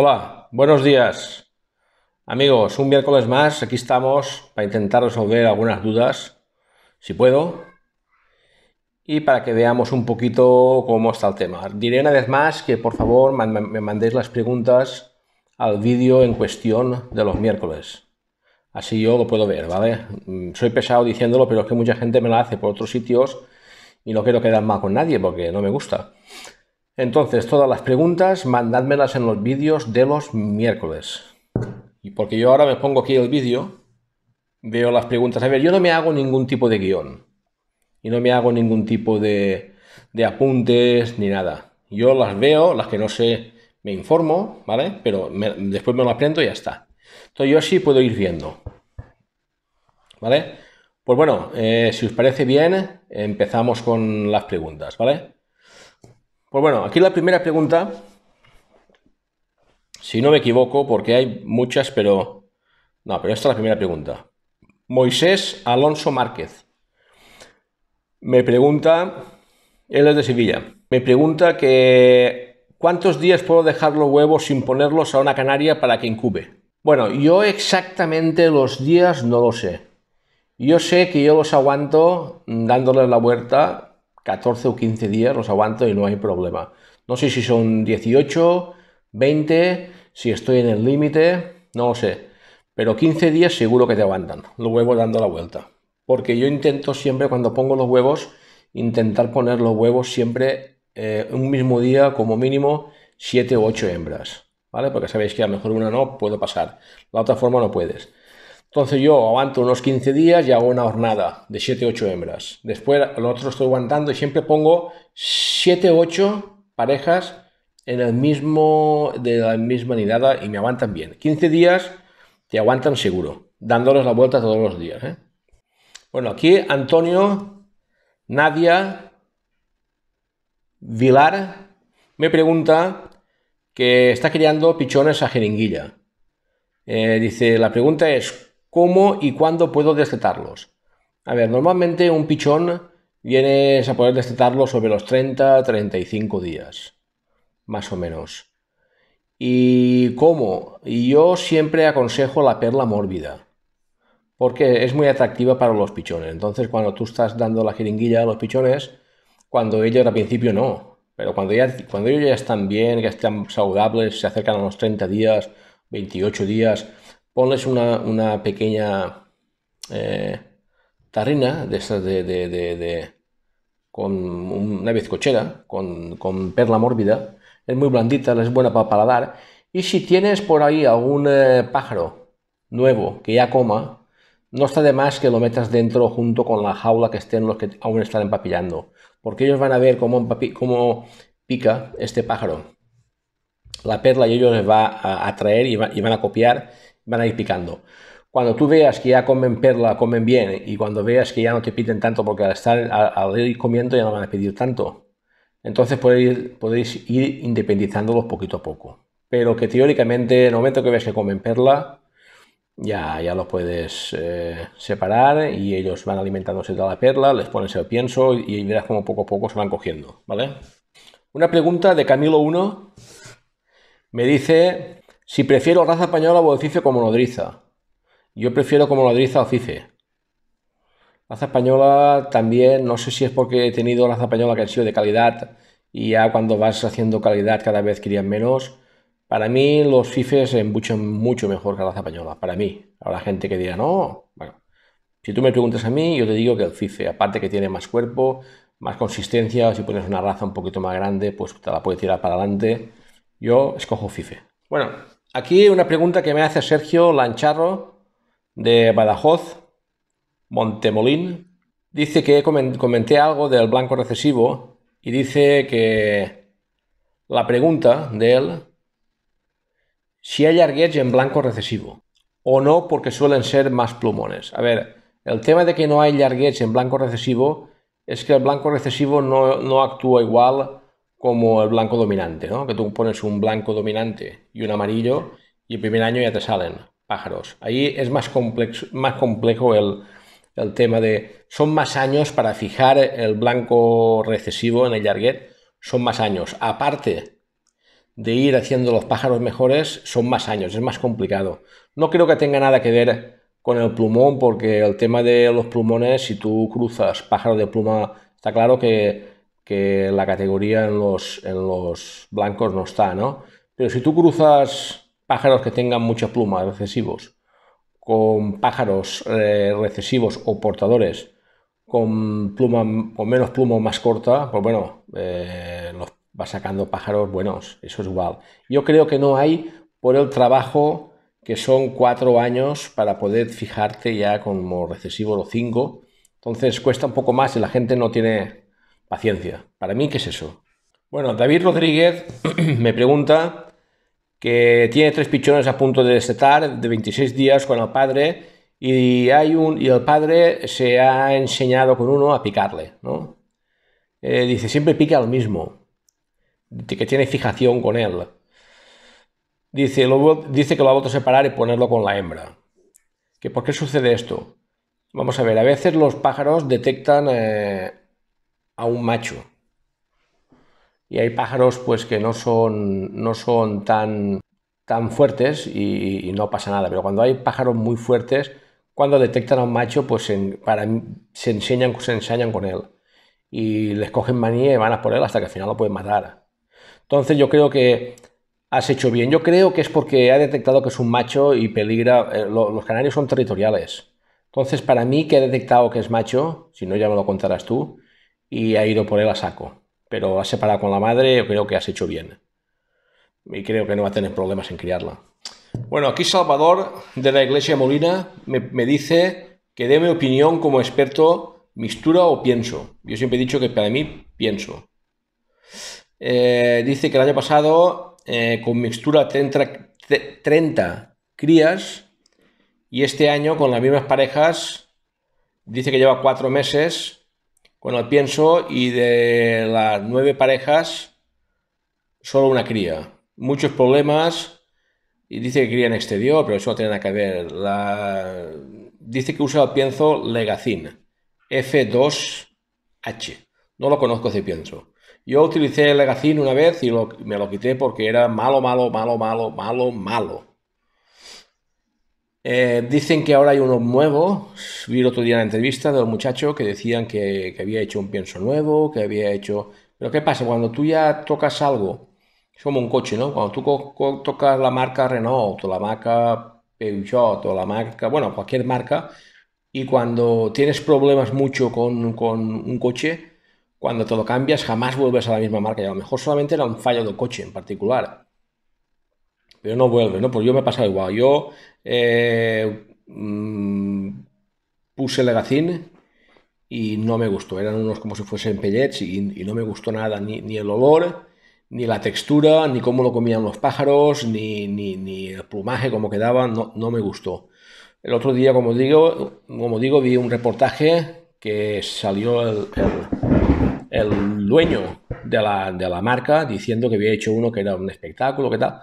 Hola, buenos días. Amigos, un miércoles más, aquí estamos para intentar resolver algunas dudas, si puedo, y para que veamos un poquito cómo está el tema. Diré una vez más que por favor me mandéis las preguntas al vídeo en cuestión de los miércoles. Así yo lo puedo ver, ¿vale? Mm, soy pesado diciéndolo, pero es que mucha gente me la hace por otros sitios y no quiero quedar mal con nadie porque no me gusta. Entonces, todas las preguntas, mandádmelas en los vídeos de los miércoles. Y porque yo ahora me pongo aquí el vídeo, veo las preguntas. A ver, yo no me hago ningún tipo de guión. Y no me hago ningún tipo de, de apuntes ni nada. Yo las veo, las que no sé, me informo, ¿vale? Pero después me lo aprendo y ya está. Entonces yo sí puedo ir viendo. ¿Vale? Pues bueno, eh, si os parece bien, empezamos con las preguntas, ¿vale? Pues bueno, aquí la primera pregunta, si no me equivoco, porque hay muchas, pero... No, pero esta es la primera pregunta. Moisés Alonso Márquez me pregunta, él es de Sevilla, me pregunta que cuántos días puedo dejar los huevos sin ponerlos a una canaria para que incube. Bueno, yo exactamente los días no lo sé. Yo sé que yo los aguanto dándoles la vuelta 14 o 15 días los aguanto y no hay problema. No sé si son 18, 20, si estoy en el límite, no lo sé. Pero 15 días seguro que te aguantan, los huevos dando la vuelta. Porque yo intento siempre, cuando pongo los huevos, intentar poner los huevos siempre eh, un mismo día, como mínimo 7 o 8 hembras. ¿Vale? Porque sabéis que a lo mejor una no puedo pasar, la otra forma no puedes. Entonces yo aguanto unos 15 días y hago una hornada de 7-8 hembras. Después lo otro estoy aguantando y siempre pongo 7-8 parejas en el mismo, de la misma nidada y me aguantan bien. 15 días te aguantan seguro, dándoles la vuelta todos los días. ¿eh? Bueno, aquí Antonio, Nadia, Vilar me pregunta que está criando pichones a jeringuilla. Eh, dice, la pregunta es, cómo y cuándo puedo destetarlos. A ver, normalmente un pichón vienes a poder destetarlo sobre los 30-35 días, más o menos. ¿Y cómo? Y Yo siempre aconsejo la perla mórbida, porque es muy atractiva para los pichones. Entonces, cuando tú estás dando la jeringuilla a los pichones, cuando ellos al principio no, pero cuando, ya, cuando ellos ya están bien, ya están saludables, se acercan a los 30 días, 28 días, ponles una, pequeña eh, tarrina de esas de, de, con una bizcochera, con, con, perla mórbida. Es muy blandita, es buena para paladar. Y si tienes por ahí algún eh, pájaro nuevo que ya coma, no está de más que lo metas dentro junto con la jaula que estén los que aún están empapillando, porque ellos van a ver cómo, pica este pájaro. La perla y ellos les va a atraer y van a copiar van a ir picando. Cuando tú veas que ya comen perla, comen bien, y cuando veas que ya no te piden tanto, porque al, estar, al, ir comiendo ya no van a pedir tanto, entonces podéis, podéis ir independizándolos poquito a poco. Pero que teóricamente, en el momento que veas que comen perla, ya, ya los puedes eh, separar y ellos van alimentándose de la perla, les pones el pienso y verás como poco a poco se van cogiendo, ¿vale? Una pregunta de Camilo 1 me dice si prefiero raza española o cife como nodriza. Yo prefiero como nodriza o cife. Raza española también, no sé si es porque he tenido raza española que ha sido de calidad y ya cuando vas haciendo calidad cada vez querían menos. Para mí los fifes embuchan mucho mejor que la raza española, para mí. Habrá gente que diga no, bueno. Si tú me preguntas a mí, yo te digo que el fife, aparte que tiene más cuerpo, más consistencia, si pones una raza un poquito más grande, pues te la puedes tirar para adelante. Yo escojo fife. Bueno, Aquí una pregunta que me hace Sergio Lancharro de Badajoz, Montemolín. Dice que comenté algo del blanco recesivo y dice que la pregunta de él, si hay arguets en blanco recesivo o no porque suelen ser más plumones. A ver, el tema de que no hay larguet en blanco recesivo es que el blanco recesivo no actúa igual como el blanco dominante, ¿no? Que tú pones un blanco dominante y un amarillo y el primer año ya te salen pájaros. Ahí es más complejo, el, tema de... Son más años para fijar el blanco recesivo en el jarguet, son más años. Aparte de ir haciendo los pájaros mejores, son más años, es más complicado. No creo que tenga nada que ver con el plumón, porque el tema de los plumones, si tú cruzas pájaro de pluma, está claro que que la categoría en los, en los blancos no está, ¿no? Pero si tú cruzas pájaros que tengan muchas plumas recesivos con pájaros eh, recesivos o portadores con pluma con menos pluma más corta, pues bueno, eh, va sacando pájaros buenos, eso es igual. Yo creo que no hay por el trabajo que son cuatro años para poder fijarte ya como recesivo o cinco. Entonces cuesta un poco más y la gente no tiene Paciencia. ¿Para mí qué es eso? Bueno, David Rodríguez me pregunta que tiene tres pichones a punto de desetar de 26 días con el padre y, hay un, y el padre se ha enseñado con uno a picarle, ¿no? Eh, dice, siempre pica al mismo, que tiene fijación con él. Dice, dice que lo ha vuelto a separar y ponerlo con la hembra. ¿Que ¿Por qué sucede esto? Vamos a ver, a veces los pájaros detectan eh, a un macho. Y hay pájaros pues que no son, no son tan, tan fuertes y, no pasa nada. Pero cuando hay pájaros muy fuertes, cuando detectan a un macho, pues se, para, se, enseñan, se con él. Y les cogen manía y van a por él hasta que al final lo pueden matar. Entonces yo creo que has hecho bien. Yo creo que es porque ha detectado que es un macho y peligra. Eh, los canarios son territoriales. Entonces, para mí que ha detectado que es macho, si no ya me lo contarás tú, y ha ido por él a saco. Pero has separado con la madre, yo creo que has hecho bien. Y creo que no va a tener problemas en criarla. Bueno, aquí Salvador de la Iglesia Molina me, dice que dé mi opinión como experto, mixtura o pienso. Yo siempre he dicho que para mí pienso. Eh, dice que el año pasado eh, con mixtura 30, 30 crías y este año con las mismas parejas dice que lleva cuatro meses bueno, pienso y de las nueve parejas, solo una cría. Muchos problemas. Y dice que cría en exterior, pero eso no tiene nada que ver. Dice que usa el pienso Legacin, F2H. No lo conozco ese pienso. Yo utilicé Legacin una vez y me lo quité porque era malo, malo, malo, malo, malo, malo. Eh, dicen que ahora hay uno nuevo, Vi el otro día en la entrevista de los muchachos que decían que, había hecho un pienso nuevo, que había hecho. Pero ¿qué pasa? Cuando tú ya tocas algo, es como un coche, ¿no? Cuando tú tocas la marca Renault, o la marca Peugeot, o la marca, bueno, cualquier marca, y cuando tienes problemas mucho con, un coche, cuando te lo cambias jamás vuelves a la misma marca y a lo mejor solamente era un fallo de coche en particular pero no vuelve, ¿no? Pues yo me he pasado igual. Yo eh, mm, puse legacín y no me gustó. Eran unos como si fuesen pellets y, no me gustó nada, ni, ni, el olor, ni la textura, ni cómo lo comían los pájaros, ni, ni, ni el plumaje, cómo quedaba, no, no, me gustó. El otro día, como digo, como digo, vi un reportaje que salió el, el, dueño de la, de la marca diciendo que había hecho uno que era un espectáculo, que tal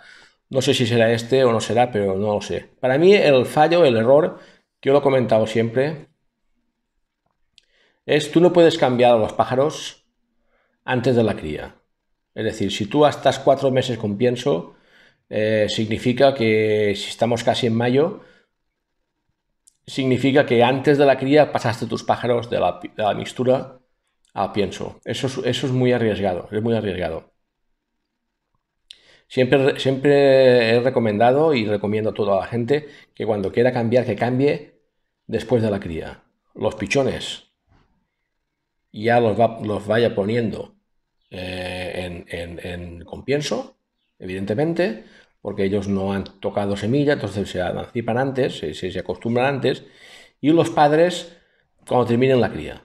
no sé si será este o no será, pero no lo sé. Para mí el fallo, el error, que yo lo he comentado siempre, es tú no puedes cambiar a los pájaros antes de la cría. Es decir, si tú estás cuatro meses con pienso, eh, significa que si estamos casi en mayo, significa que antes de la cría pasaste tus pájaros de la, mistura mixtura al pienso. Eso eso es muy arriesgado, es muy arriesgado. Siempre, he recomendado y recomiendo a toda la gente que cuando quiera cambiar, que cambie después de la cría. Los pichones ya los, los vaya poniendo eh, en, en, con pienso, evidentemente, porque ellos no han tocado semilla, entonces se anticipan antes, se, se acostumbran antes, y los padres cuando terminen la cría.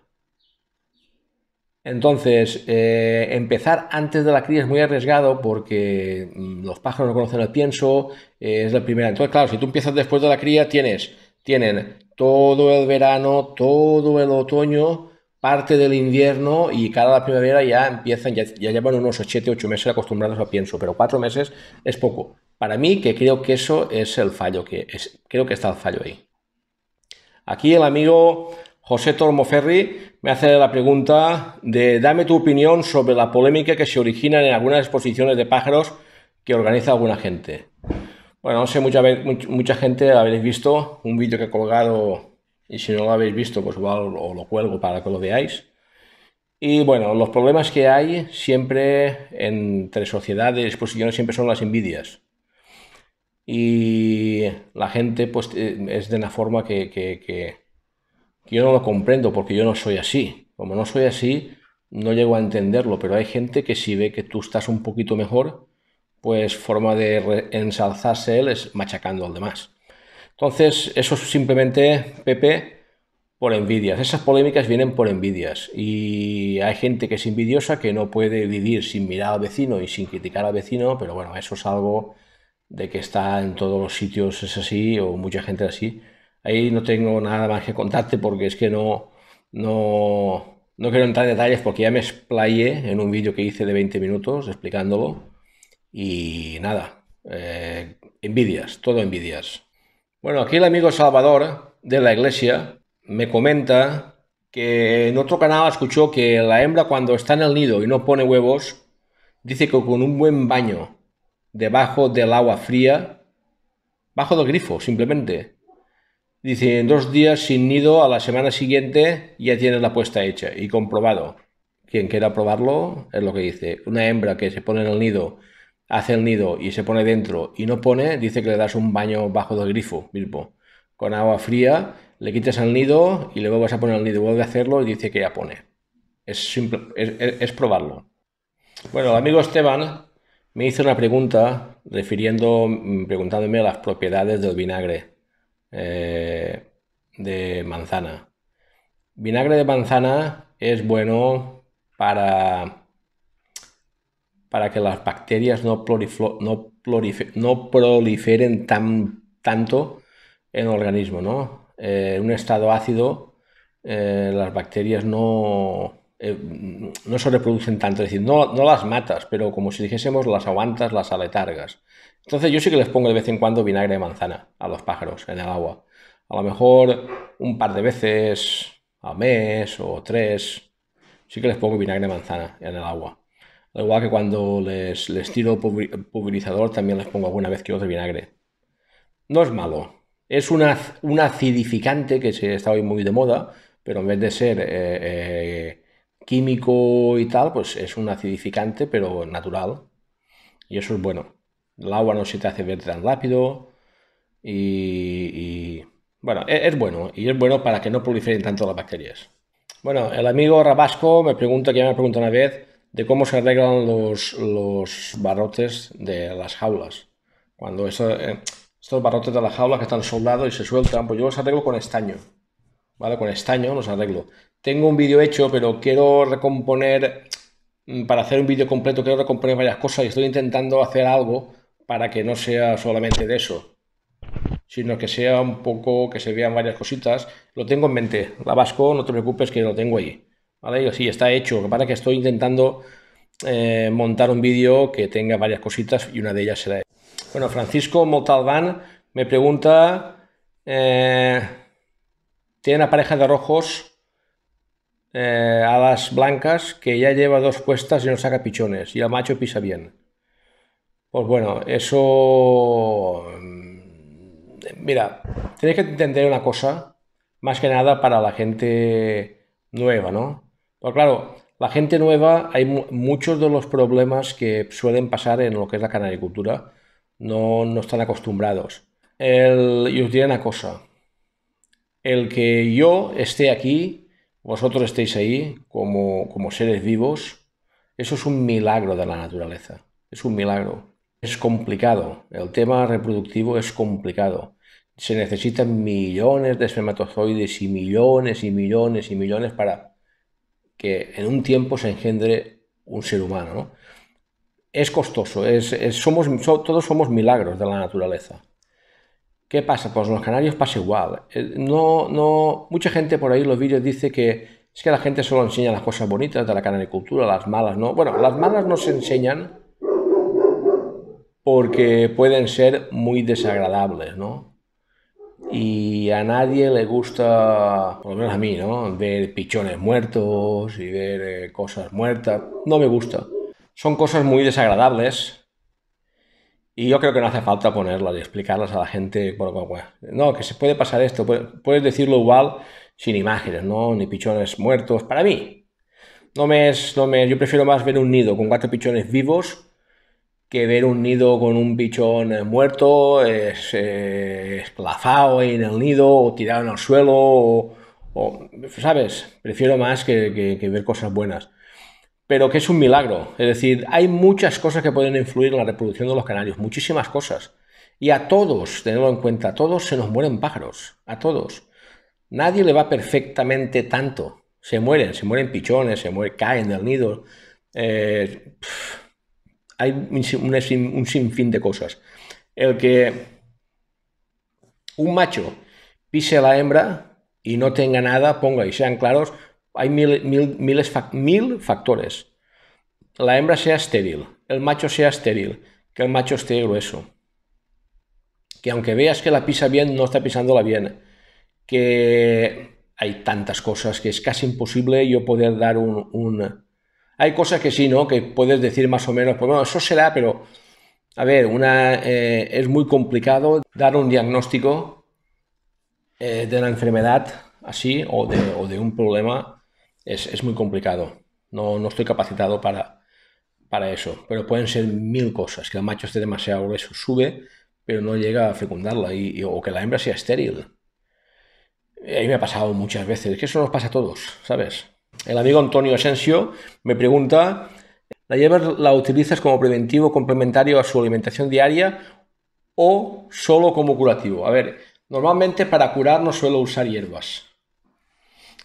Entonces, eh, empezar antes de la cría es muy arriesgado porque los pájaros no conocen el pienso, eh, es la primera. Entonces, claro, si tú empiezas después de la cría, tienes, tienen todo el verano, todo el otoño, parte del invierno y cada la primavera ya empiezan, ya, llevan unos 7, 8 meses acostumbrados al pienso, pero 4 meses es poco. Para mí, que creo que eso es el fallo, que es, creo que está el fallo ahí. Aquí el amigo José Tormoferri me hace la pregunta de dame tu opinión sobre la polémica que se origina en algunas exposiciones de pájaros que organiza alguna gente. Bueno, no sé, mucha, mucha gente habréis visto un vídeo que he colgado y si no lo habéis visto, pues igual lo cuelgo para que lo veáis. Y bueno, los problemas que hay siempre entre sociedades, exposiciones, siempre son las envidias. Y la gente pues eh, es de una forma que yo no lo comprendo porque yo no soy así. Como no soy así, no llego a entenderlo, pero hay gente que si ve que tú estás un poquito mejor, pues forma de ensalzarse él es machacando al demás. Entonces, eso es simplemente, Pepe, por envidias. Esas polémicas vienen por envidias. Y hay gente que es envidiosa que no puede vivir sin mirar al vecino y sin criticar al vecino, pero bueno, eso es algo de que está en todos los sitios, es así, o mucha gente así. Ahí no tengo nada más que contarte porque es que no, no, no quiero entrar en detalles porque ya me explayé en un vídeo que hice de 20 minutos explicándolo. Y nada, eh, envidias, todo envidias. Bueno, aquí el amigo Salvador de la iglesia me comenta que en otro canal escuchó que la hembra cuando está en el nido y no pone huevos, dice que con un buen baño debajo del agua fría, bajo del grifo simplemente, Dice, en dos días sin nido, a la semana siguiente ya tienes la puesta hecha y comprobado. Quien quiera probarlo es lo que dice. Una hembra que se pone en el nido, hace el nido y se pone dentro y no pone, dice que le das un baño bajo del grifo, Con agua fría, le quitas el nido y luego vas a poner el nido, vuelve a hacerlo y dice que ya pone. Es, simple, es, probarlo. Bueno, el amigo Esteban me hizo una pregunta refiriendo, mm, preguntándome a las propiedades del vinagre. Eh, de manzana. Vinagre de manzana es bueno para, para que las bacterias no, no, proliferen tanto en el organismo. ¿no? Eh, en un estado ácido, eh, las bacterias no, no se reproducen tanto, es decir, no, no las matas, pero como si dijésemos las aguantas, las aletargas. Entonces yo sí que les pongo de vez en cuando vinagre de manzana a los pájaros en el agua. A lo mejor un par de veces al mes o tres, sí que les pongo vinagre de manzana en el agua. Al igual que cuando les, les tiro pulverizador, también les pongo alguna vez que otro vinagre. No es malo. Es una, un acidificante que se está hoy muy de moda, pero en vez de ser eh, eh, químico y tal, pues es un acidificante, pero natural. Y eso es bueno el agua no se te hace ver tan rápido y, bueno, e-, es, bueno y es bueno para que no proliferen tanto las bacterias. Bueno, el amigo Rabasco me pregunta, que ya me pregunta una vez, de cómo se arreglan los, los barrotes de las jaulas. Cuando eh, estos barrotes de las jaulas que están soldados y se sueltan, pues yo los arreglo con estaño. ¿Vale? Con estaño los arreglo. Tengo un vídeo hecho, pero quiero recomponer, mm, para hacer un vídeo completo, quiero recomponer varias cosas y estoy intentando hacer algo para que no sea solamente de eso, sino que sea un poco, que se vean varias cositas. Lo tengo en mente, la Vasco, no te preocupes que lo tengo ahí. ¿Vale? Sí, está hecho, para que estoy intentando eh, montar un vídeo que tenga varias cositas y una de ellas será... Bueno, Francisco Montalbán me pregunta, eh, tiene una pareja de rojos eh, blancas que ya lleva dos puestas y no saca pichones y el macho pisa bien. Pues bueno, eso... Mm, mira, tenéis que entender una cosa, más que nada para la gente nueva, ¿no? Pues claro, la gente nueva, hay muchos de los problemas que suelen pasar en lo que es la canaricultura, no, no están acostumbrados. El, y os diré una cosa, el que yo esté aquí, vosotros estéis ahí como seres vivos, eso es un milagro de la naturaleza, es un milagro es complicado. El tema reproductivo es complicado. Se necesitan millones de espermatozoides y millones y millones y millones para que en un tiempo se engendre un ser humano. Es costoso, es, somos, todos somos milagros de la naturaleza. ¿Qué pasa? Pues los canarios pasa igual. Eh, no, no, mucha gente por ahí los vídeos dice que es que la gente solo enseña las cosas bonitas de la canaricultura, las malas no. Bueno, las malas no se enseñan porque pueden ser muy desagradables, ¿no? Y a nadie le gusta, por lo menos a mí, ¿no? Ver pichones muertos y ver eh, cosas muertas. No me gusta. Son cosas muy desagradables. Y yo creo que no hace falta ponerlas y explicarlas a la gente. No, que se puede pasar esto. Puedes decirlo igual sin imágenes, ¿no? Ni pichones muertos. Para mí. No me no me Yo prefiero más ver un nido con cuatro pichones vivos que ver un nido con un pichón eh, muerto, es, eh, en el nido o tirado en el suelo, o, ¿sabes? Prefiero más que, ver cosas buenas. Pero que es un milagro. Es decir, hay muchas cosas que pueden influir en la reproducción de los canarios, muchísimas cosas. Y a todos, tenedlo en cuenta, a todos se nos mueren pájaros, a todos. Nadie le va perfectamente tanto. Se mueren, se mueren pichones, se mueren, caen del nido. Eh, hay un, sinfín de cosas. El que un macho pise a la hembra y no tenga nada, ponga y sean claros, hay mil, factores. La hembra sea estéril, el macho sea estéril, que el macho esté grueso, que aunque veas que la pisa bien, no está pisándola bien, que hay tantas cosas que es casi imposible yo poder dar un, hay cosas que sí, ¿no? Que puedes decir más o menos, pues bueno, eso será, pero a ver, una, eh, es muy complicado dar un diagnóstico eh, de una enfermedad así o de, un problema. Es, muy complicado. No, no, estoy capacitado para, para eso. Pero pueden ser mil cosas. Que el macho esté demasiado grueso, sube, pero no llega a fecundarla. o que la hembra sea estéril. Eh, a mí me ha pasado muchas veces. Que eso nos pasa a todos, ¿sabes? El amigo Antonio Asensio me pregunta, ¿la hierba la utilizas como preventivo complementario a su alimentación diaria o solo como curativo? A ver, normalmente para curar no suelo usar hierbas.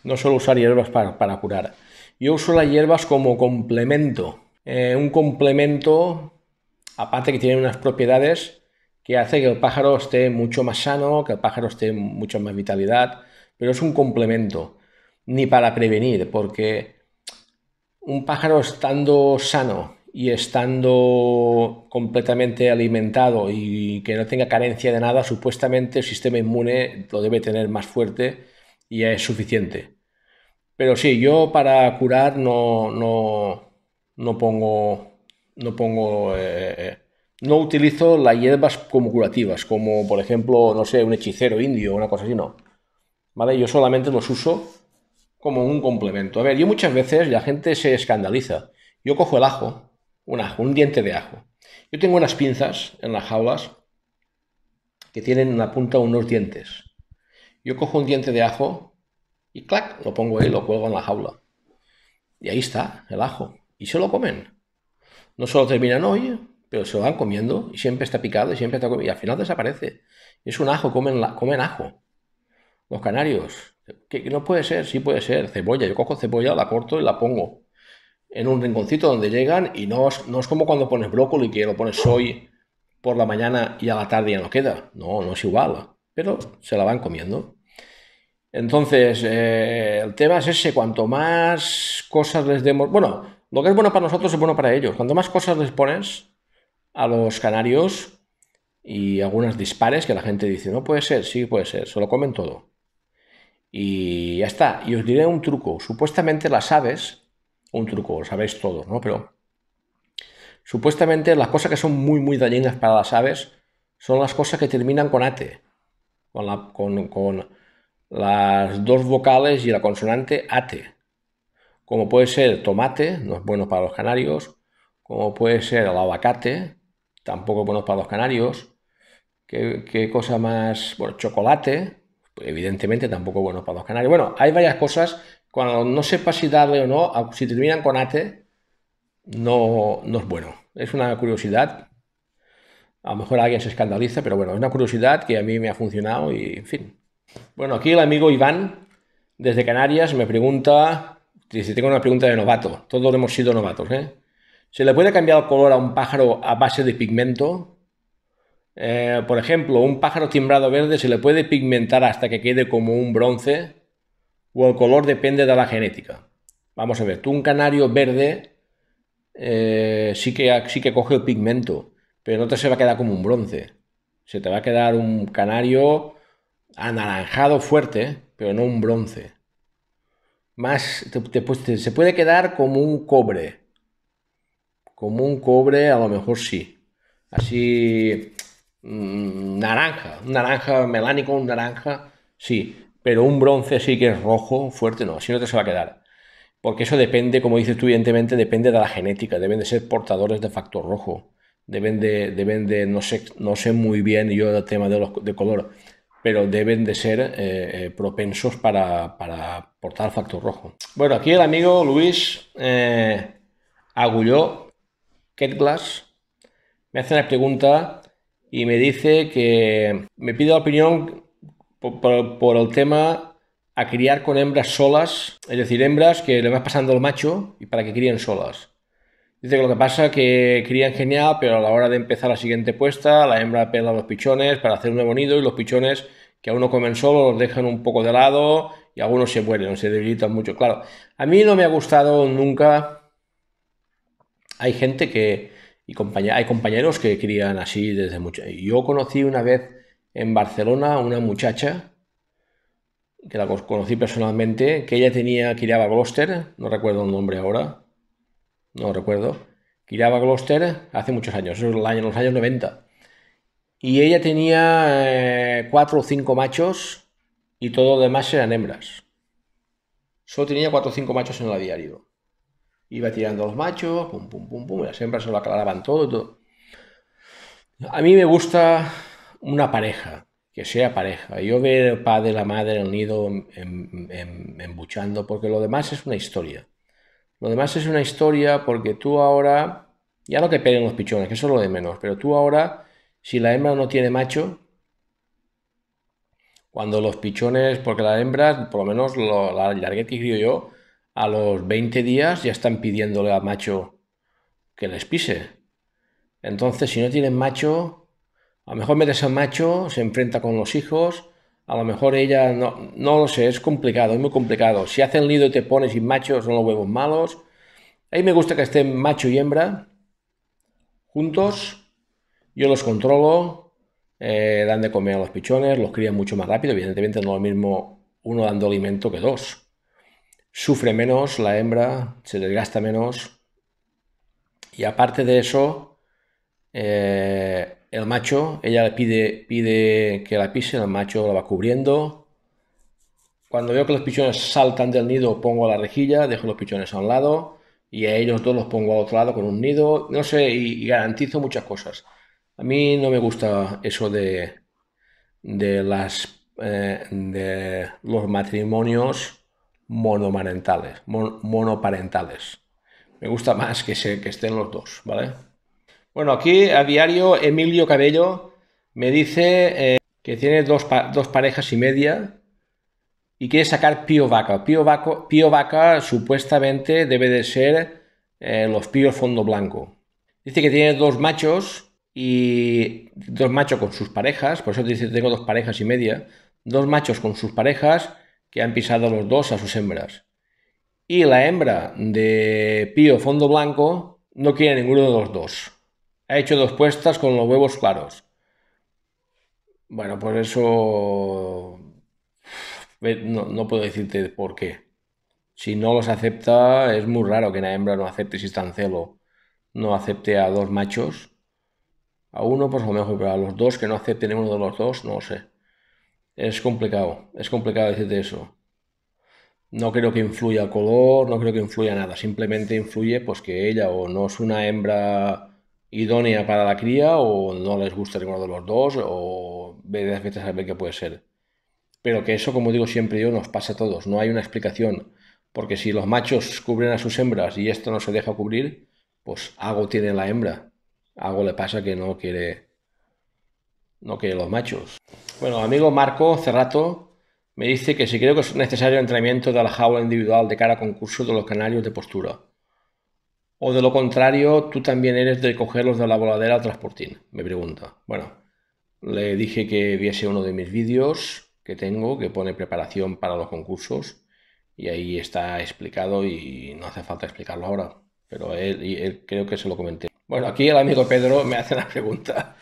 No suelo usar hierbas para, curar. Yo uso las hierbas como complemento. Eh, un complemento, aparte que tiene unas propiedades que hace que el pájaro esté mucho más sano, que el pájaro esté mucho más vitalidad, pero es un complemento ni para prevenir, porque un pájaro estando sano y estando completamente alimentado y que no tenga carencia de nada, supuestamente el sistema inmune lo debe tener más fuerte y es suficiente. Pero sí, yo para curar no, no, pongo, no pongo, eh, no utilizo las hierbas como curativas, como por ejemplo, no sé, un hechicero indio o una cosa así, no. ¿Vale? Yo solamente los uso como un complemento. A ver, yo muchas veces la gente se escandaliza. Yo cojo el ajo, un ajo, un diente de ajo. Yo tengo unas pinzas en las jaulas que tienen en la punta unos dientes. Yo cojo un diente de ajo y clac, lo pongo ahí, lo cuelgo en la jaula. Y ahí está el ajo. Y se lo comen. No solo terminan hoy, pero se lo van comiendo y siempre está picado y siempre está Y al final desaparece. Es un ajo, comen, la, comen ajo. Los canarios, que, no puede ser, sí puede ser, cebolla. Yo cojo cebolla, la corto y la pongo en un rinconcito donde llegan y no es, no es como cuando pones brócoli que lo pones hoy por la mañana y a la tarde ya no queda. No, no es igual, pero se la van comiendo. Entonces, eh, el tema es ese, cuanto más cosas les demos, bueno, lo que es bueno para nosotros es bueno para ellos. Cuanto más cosas les pones a los canarios y algunas dispares que la gente dice, no puede ser, sí puede ser, se lo comen todo. Y ya está. Y os diré un truco. Supuestamente las aves, un truco, lo sabéis todos, ¿no? Pero supuestamente las cosas que son muy, muy dañinas para las aves son las cosas que terminan con ate, con, las dos vocales y la consonante ate. Como puede ser tomate, no es bueno para los canarios, como puede ser el aguacate, tampoco es bueno para los canarios. ¿Qué, qué cosa más? Bueno, chocolate, evidentemente tampoco bueno para los canarios. Bueno, hay varias cosas. Cuando no sepas si darle o no, si terminan con ate, no, no es bueno. Es una curiosidad. A lo mejor alguien se escandaliza, pero bueno, es una curiosidad que a mí me ha funcionado y, en fin. Bueno, aquí el amigo Iván, desde Canarias, me pregunta, si tengo una pregunta de novato. Todos hemos sido novatos, ¿eh? ¿Se le puede cambiar el color a un pájaro a base de pigmento? Eh, por ejemplo, un pájaro timbrado verde se le puede pigmentar hasta que quede como un bronce o el color depende de la genética. Vamos a ver, tú un canario verde eh, sí, que, sí que coge el pigmento, pero no te se va a quedar como un bronce. Se te va a quedar un canario anaranjado fuerte, pero no un bronce. Más, se puede quedar como un cobre. Como un cobre, a lo mejor sí. Así Mm, naranja, naranja melánico, un naranja, sí, pero un bronce sí que es rojo, fuerte, no, así no te se va a quedar. Porque eso depende, como dices tú, evidentemente, depende de la genética, deben de ser portadores de factor rojo, deben de, deben no, sé, no sé muy bien yo el tema de, los, de color, pero deben de ser eh, eh, propensos para, portar factor rojo. Bueno, aquí el amigo Luis eh, Agulló, Glass, me hace una pregunta y me dice que me pide la opinión por, el tema a criar con hembras solas, es decir, hembras que le vas pasando al macho y para que críen solas. Dice que lo que pasa es que crían genial, pero a la hora de empezar la siguiente puesta, la hembra pela los pichones para hacer un nuevo nido y los pichones que a uno comen solo los dejan un poco de lado y algunos se mueren, se debilitan mucho. Claro, a mí no me ha gustado nunca. Hay gente que, y hay compañeros que crían así desde mucho. Yo conocí una vez en Barcelona una muchacha que la conocí personalmente, que ella tenía, criaba Gloucester, no recuerdo el nombre ahora, no recuerdo, criaba Gloucester hace muchos años, en los años 90. Y ella tenía eh, cuatro o cinco machos y todo lo demás eran hembras. Solo tenía cuatro o cinco machos en la diario. Iba tirando los machos, pum, pum, pum, pum, las hembras se lo aclaraban todo, todo. A mí me gusta una pareja, que sea pareja. Yo ver el padre, la madre, el nido embuchando, porque lo demás es una historia. Lo demás es una historia porque tú ahora, ya no te peguen los pichones, que eso es lo de menos, pero tú ahora, si la hembra no tiene macho, cuando los pichones, porque las hembra, por lo menos la largueti y yo, a los 20 días ya están pidiéndole a macho que les pise. Entonces, si no tienen macho, a lo mejor metes al macho, se enfrenta con los hijos, a lo mejor ella, no, no lo sé, es complicado, es muy complicado. Si hacen nido y te pones sin macho, son los huevos malos. A mí me gusta que estén macho y hembra juntos, yo los controlo, eh, dan de comer a los pichones, los crían mucho más rápido, evidentemente no es lo mismo uno dando alimento que dos sufre menos la hembra, se desgasta menos. Y aparte de eso, eh, el macho, ella pide, pide que la pise, el macho la va cubriendo. Cuando veo que los pichones saltan del nido, pongo la rejilla, dejo los pichones a un lado y a ellos dos los pongo a otro lado con un nido, no sé, y, garantizo muchas cosas. A mí no me gusta eso de, de, las, eh, de los matrimonios monoparentales. monoparentales. Me gusta más que, se, que estén los dos, ¿vale? Bueno, aquí a diario Emilio Cabello me dice eh, que tiene dos, parejas y media y quiere sacar Pío Vaca. Pío Vaca, Vaca supuestamente debe de ser eh, los píos fondo blanco. Dice que tiene dos machos y dos machos con sus parejas, por eso dice tengo dos parejas y media, dos machos con sus parejas que han pisado los dos a sus hembras. Y la hembra de Pío Fondo Blanco no quiere ninguno de los dos. Ha hecho dos puestas con los huevos claros. Bueno, por eso no, puedo decirte por qué. Si no los acepta, es muy raro que una hembra no acepte si está celo. No acepte a dos machos. A uno, pues a lo mejor, pero a los dos que no acepten ninguno de los dos, no lo sé es complicado, es complicado decirte eso. No creo que influya color, no creo que influya nada, simplemente influye pues que ella o no es una hembra idónea para la cría o no les gusta ninguno de los dos o veces veces a qué puede ser. Pero que eso, como digo siempre yo, nos pasa a todos, no hay una explicación. Porque si los machos cubren a sus hembras y esto no se deja cubrir, pues algo tiene la hembra. Algo le pasa que no quiere, no quiere los machos. Bueno, amigo Marco Cerrato me dice que si creo que es necesario el entrenamiento de la jaula individual de cara a concursos de los canarios de postura. O de lo contrario, tú también eres de cogerlos de la voladera al transportín, me pregunta. Bueno, le dije que viese uno de mis vídeos que tengo que pone preparación para los concursos y ahí está explicado y no hace falta explicarlo ahora, pero él, él creo que se lo comenté. Bueno, aquí el amigo Pedro me hace una pregunta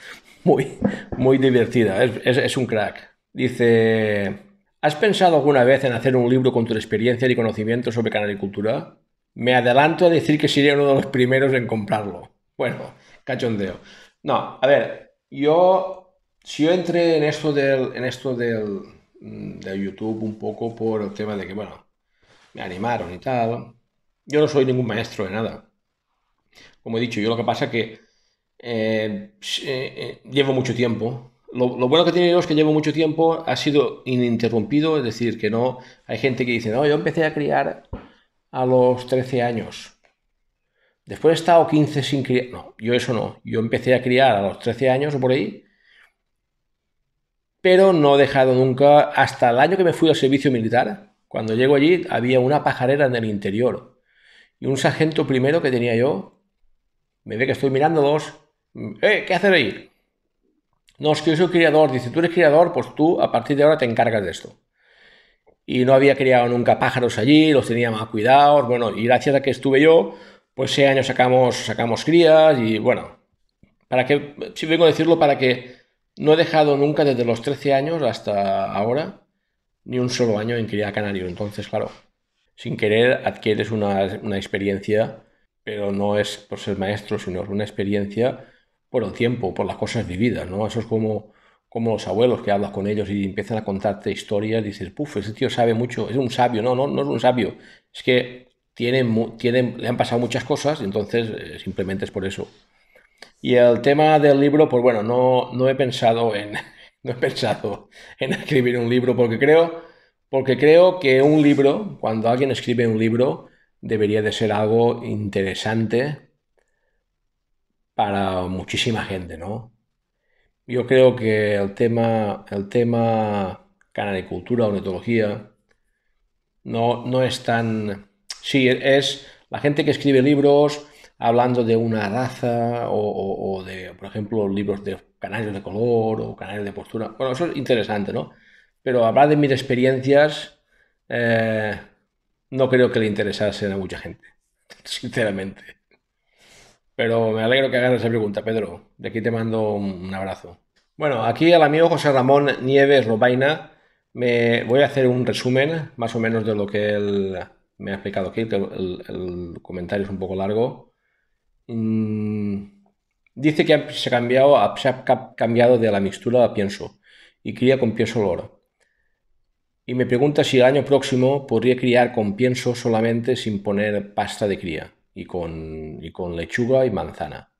muy, muy divertida. Es, un crack. Dice, ¿has pensado alguna vez en hacer un libro con tu experiencia y conocimiento sobre canalicultura? Me adelanto a decir que sería uno de los primeros en comprarlo. Bueno, cachondeo. No, a ver, yo, si yo entré en esto del, en esto del, mm, YouTube un poco por el tema de que, bueno, me animaron y tal. Yo no soy ningún maestro de nada. Como he dicho, yo lo que pasa es que eh, eh, eh, llevo mucho tiempo. Lo, bueno que tiene yo es que llevo mucho tiempo, ha sido ininterrumpido, es decir, que no hay gente que dice, no, yo empecé a criar a los 13 años. Después he estado 15 sin criar. No, yo eso no. Yo empecé a criar a los 13 años o por ahí, pero no he dejado nunca, hasta el año que me fui al servicio militar, cuando llego allí había una pajarera en el interior y un sargento primero que tenía yo, me ve que estoy mirándolos Mm. Eh, ¿Qué hacer ahí? No, es que yo soy criador. Dice, tú eres criador, pues tú a partir de ahora te encargas de esto. Y no había criado nunca pájaros allí, los tenía más cuidados. Bueno, y gracias a que estuve yo, pues ese año sacamos, sacamos crías y bueno, para que, si vengo a decirlo, para que no he dejado nunca desde los 13 años hasta ahora ni un solo año en criar canario. Entonces, claro, sin querer adquieres una, una experiencia, pero no es por ser maestro, sino una experiencia por el tiempo, por las cosas vividas, ¿no? Eso es como, como los abuelos que hablas con ellos y empiezan a contarte historias, y dices, puf, ese tío sabe mucho, es un sabio, no, no, no es un sabio, es que le han pasado muchas cosas, entonces eh, simplemente es por eso. Y el tema del libro, pues bueno, no, no he pensado en no he pensado en escribir un libro porque creo porque creo que un libro, cuando alguien escribe un libro, debería de ser algo interesante para muchísima gente, ¿no? Yo creo que el tema, el tema cultura o netología no, no es tan... Sí, es la gente que escribe libros hablando de una raza o, de, por ejemplo, libros de canarios de color o canarios de postura. Bueno, eso es interesante, ¿no? Pero hablar de mis experiencias eh, no creo que le interesase a mucha gente, sinceramente. Pero me alegro que hagas esa pregunta, Pedro. De aquí te mando un abrazo. Bueno, aquí al amigo José Ramón Nieves Robaina me voy a hacer un resumen más o menos de lo que él me ha explicado aquí. Que el, comentario es un poco largo. Mm, dice que se ha cambiado, cambiado de la mixtura a pienso y cría con pienso olor. Y me pregunta si el año próximo podría criar con pienso solamente sin poner pasta de cría y con, con lechuga y manzana.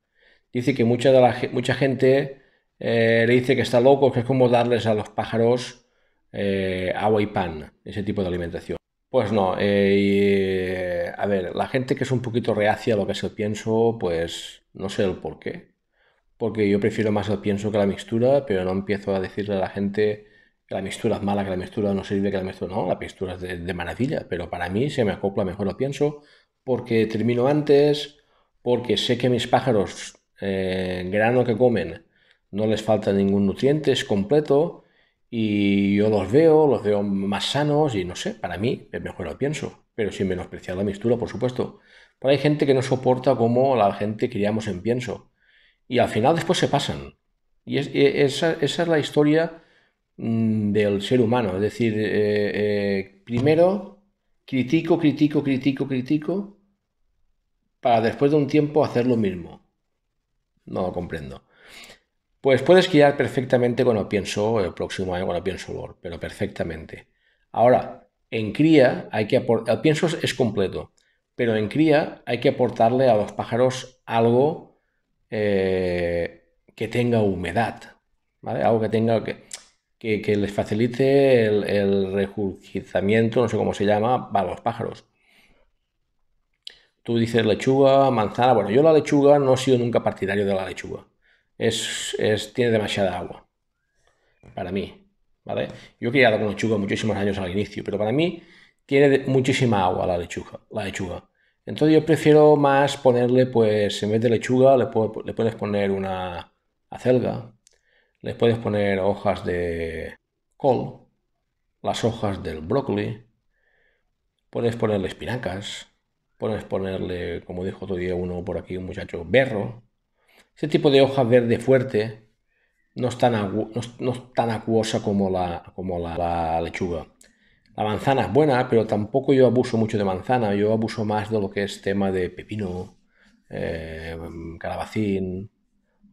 Dice que mucha, de mucha gente eh, le dice que está loco, que es como darles a los pájaros eh, agua y pan, ese tipo de alimentación. Pues no, eh, a ver, la gente que es un poquito reacia a lo que es el pienso, pues no sé el por qué. Porque yo prefiero más el pienso que la mixtura, pero no empiezo a decirle a la gente que la mixtura es mala, que la mixtura no sirve, que la mixtura no, la mixtura es de, de maravilla, pero para mí se me acopla mejor el pienso porque termino antes, porque sé que mis pájaros, eh, grano que comen, no les falta ningún nutriente, es completo, y yo los veo, los veo más sanos, y no sé, para mí es mejor lo pienso, pero sin menospreciar la mistura, por supuesto. Pero hay gente que no soporta como la gente criamos en pienso, y al final después se pasan. Y e, esa, es la historia mm, del ser humano, es decir, eh, eh, primero critico, critico, critico, critico, para después de un tiempo hacer lo mismo. No lo comprendo. Pues puedes guiar perfectamente cuando pienso el próximo año, cuando pienso LOR, pero perfectamente. Ahora, en cría hay que aportar, el pienso es completo, pero en cría hay que aportarle a los pájaros algo eh, que tenga humedad, ¿vale? Algo que tenga que, que, les facilite el, el no sé cómo se llama, para los pájaros. Tú dices lechuga, manzana. Bueno, yo la lechuga no he sido nunca partidario de la lechuga. Es, es tiene demasiada agua. Para mí. ¿Vale? Yo he criado con lechuga muchísimos años al inicio, pero para mí tiene muchísima agua la lechuga. La lechuga. Entonces yo prefiero más ponerle, pues, en vez de lechuga, le, le puedes poner una acelga, les puedes poner hojas de col, las hojas del brócoli, puedes ponerle espinacas, puedes ponerle, como dijo otro día uno por aquí, un muchacho, berro. Ese tipo de hoja verde fuerte no es tan, no acuosa como, la, como la, lechuga. La manzana es buena, pero tampoco yo abuso mucho de manzana. Yo abuso más de lo que es tema de pepino, eh, calabacín,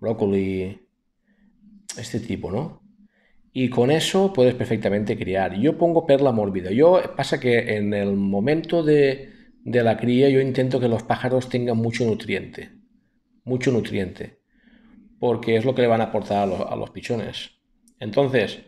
brócoli, este tipo, ¿no? Y con eso puedes perfectamente criar. Yo pongo perla mórbida. Yo pasa que en el momento de, la cría yo intento que los pájaros tengan mucho nutriente. Mucho nutriente. Porque es lo que le van a aportar a los, pichones. Entonces,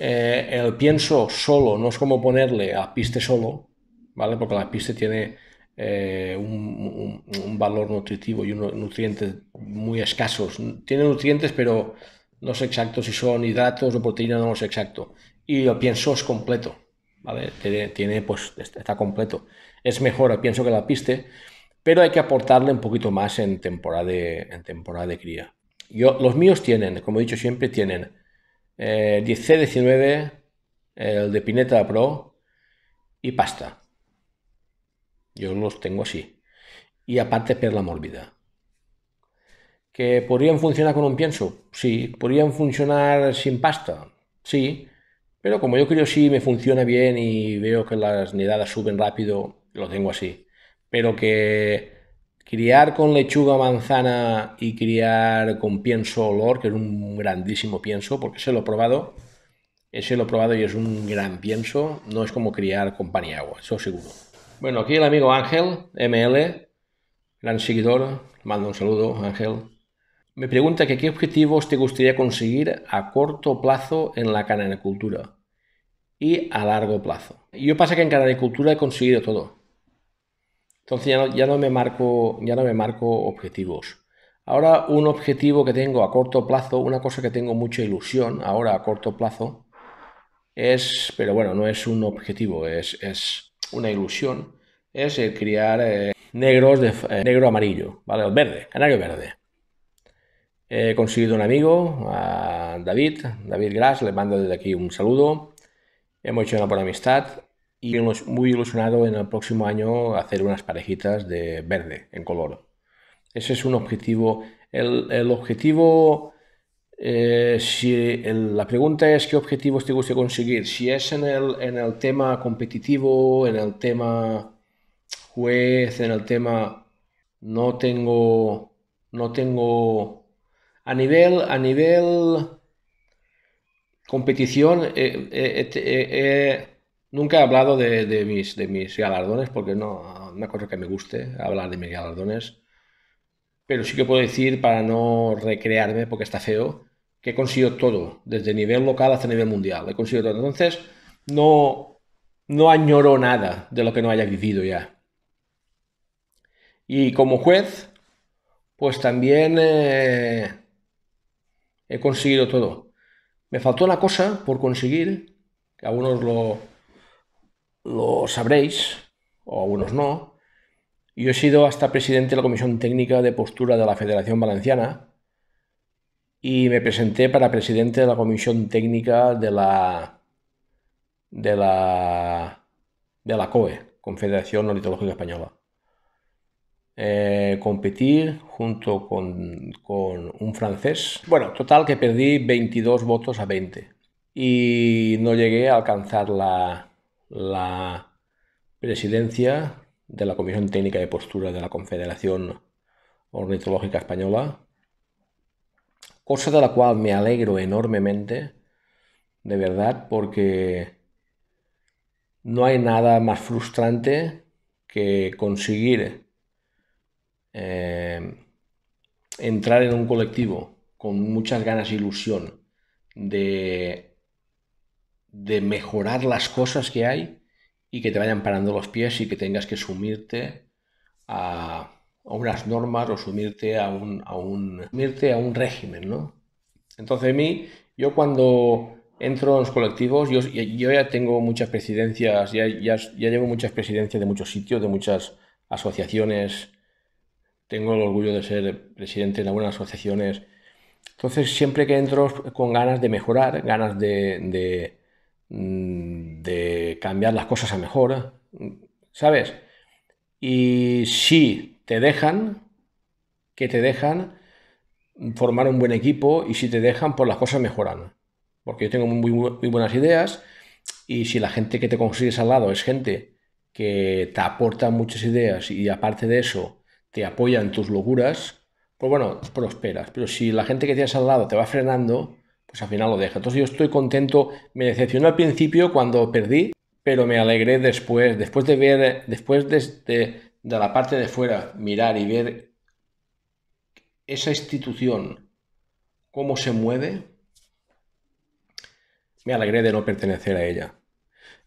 eh, el pienso solo no es como ponerle a piste solo, ¿vale? Porque la piste tiene eh, un, un, valor nutritivo y unos nutrientes muy escasos. Tiene nutrientes, pero no sé exacto si son hidratos o proteínas, no lo sé exacto. Y lo pienso es completo, ¿vale? Tiene, pues, está completo. Es mejor pienso que la piste, pero hay que aportarle un poquito más en temporada de, en temporada de cría. Yo, los míos tienen, como he dicho siempre, tienen 10C19, eh, el de Pineta Pro y pasta. Yo los tengo así. Y aparte perla mórbida. ¿Que podrían funcionar con un pienso? Sí. ¿Podrían funcionar sin pasta? Sí. Pero como yo creo sí me funciona bien y veo que las nidadas suben rápido, lo tengo así. Pero que criar con lechuga, manzana y criar con pienso olor, que es un grandísimo pienso, porque se lo he probado. Ese lo he probado y es un gran pienso. No es como criar con pan y agua, eso seguro. Bueno, aquí el amigo Ángel, ML, gran seguidor. Mando un saludo, Ángel. Me pregunta que qué objetivos te gustaría conseguir a corto plazo en la cultura y a largo plazo. Yo pasa que en cultura he conseguido todo. Entonces ya no, me marco, ya no me marco objetivos. Ahora un objetivo que tengo a corto plazo, una cosa que tengo mucha ilusión ahora a corto plazo, es, pero bueno, no es un objetivo, es, es una ilusión, es el criar eh, negros de eh, negro amarillo, ¿vale? El verde, canario verde. He conseguido un amigo, a David, David Gras, le mando desde aquí un saludo. Hemos hecho una buena amistad y hemos muy ilusionado en el próximo año hacer unas parejitas de verde, en color. Ese es un objetivo. El, objetivo, eh, la pregunta es qué objetivos te gusta conseguir, si es en el, en el tema competitivo, en el tema juez, en el tema no tengo, no tengo a nivel, a nivel competición, eh, eh, este, eh, nunca he hablado de, mis, de mis galardones, porque no, una cosa que me guste, hablar de mis galardones. Pero sí que puedo decir, para no recrearme, porque está feo, que he conseguido todo, desde nivel local hasta nivel mundial. He conseguido todo. Entonces, no, no añoro nada de lo que no haya vivido ya. Y como juez, pues también he conseguido todo. Me faltó una cosa por conseguir, que algunos lo, lo sabréis, o algunos no. Yo he sido hasta presidente de la Comisión Técnica de Postura de la Federación Valenciana y me presenté para presidente de la Comisión Técnica de la, de la, de la COE, Confederación Ornitológica Española. Eh, competir junto con, con un francés. Bueno, total que perdí 22 votos a 20 y no llegué a alcanzar la, la presidencia de la Comisión Técnica de Postura de la Confederación Ornitológica Española, cosa de la cual me alegro enormemente, de verdad, porque no hay nada más frustrante que conseguir Em, entrar en un colectivo con muchas ganas e ilusión de, de mejorar las cosas que hay y que te vayan parando los pies y que tengas que sumirte a, unas normas o sumirte a un, a un régimen, ¿no? Entonces a mí, yo cuando entro en los colectivos, yo, yo ya tengo muchas presidencias, ya, ya llevo muchas presidencias de muchos sitios, de muchas asociaciones tengo el orgullo de ser presidente de algunas asociaciones. Entonces, siempre que entro con ganas de mejorar, ganas de, mm, de, cambiar las cosas a mejor, ¿sabes? Y si te dejan, que te dejan formar un buen equipo y si te dejan, pues las cosas mejoran. Porque yo tengo muy, muy buenas ideas y si la gente que te consigues al lado es gente que te aporta muchas ideas y aparte de eso, te apoya en tus locuras, pues bueno, prosperas. Pero si la gente que tienes al lado te va frenando, pues al final lo deja. Entonces yo estoy contento, me decepcionó al principio cuando perdí, pero me alegré después, después de ver, después de, de la parte de fuera, mirar y ver esa institución, cómo se mueve, me alegré de no pertenecer a ella.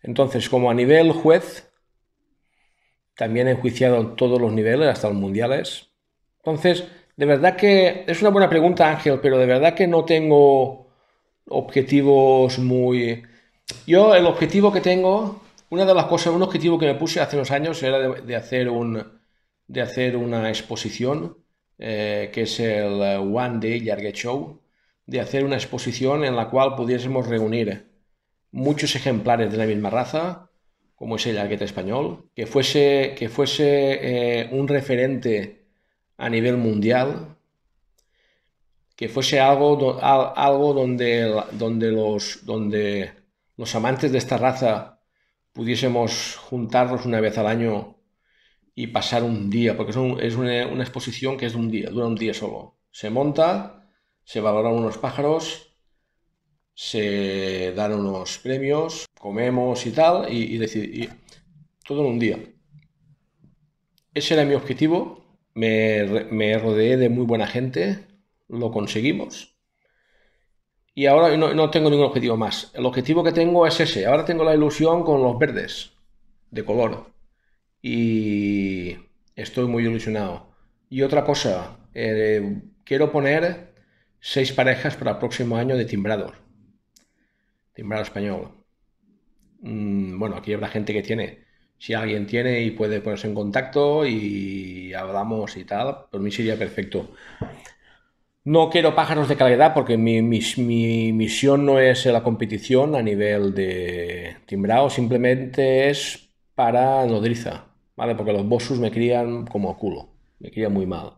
Entonces, como a nivel juez, también he enjuiciado en todos los niveles, hasta los mundiales. Entonces, de verdad que es una buena pregunta, Ángel, pero de verdad que no tengo objetivos muy... Eh, yo el objetivo que tengo, una de las cosas, un objetivo que me puse hace unos años era de, hacer, un, de hacer una exposición, eh, que es el eh, One Day Yarget Show, de hacer una exposición en la cual pudiésemos reunir muchos ejemplares de la misma raza, como es el arqueta español, que fuese, que fuese eh, un referente a nivel mundial, que fuese algo, algo donde, donde, los, donde los amantes de esta raza pudiésemos juntarnos una vez al año y pasar un día, porque es, una, exposición que es de un día, dura un día solo. Se monta, se valoran unos pájaros, se dan unos premios, comemos y tal, y, y, todo en un día. Ese era mi objetivo, me, rodeé de muy buena gente, lo conseguimos. Y ahora no, tengo ningún objetivo más. El objetivo que tengo es ese. Ahora tengo la ilusión con los verdes, de color. Y estoy muy ilusionado. Y otra cosa, eh, quiero poner seis parejas para el próximo año de Timbrador. Timbrado español. Mm, bueno, aquí habrá gente que tiene. Si alguien tiene y puede ponerse en contacto y hablamos y tal, por pues mí sería perfecto. No quiero pájaros de calidad porque mi, misión no es la competición a nivel de timbrado, simplemente es para nodriza, ¿vale? Porque los bossus me crían como a culo, me crían muy mal.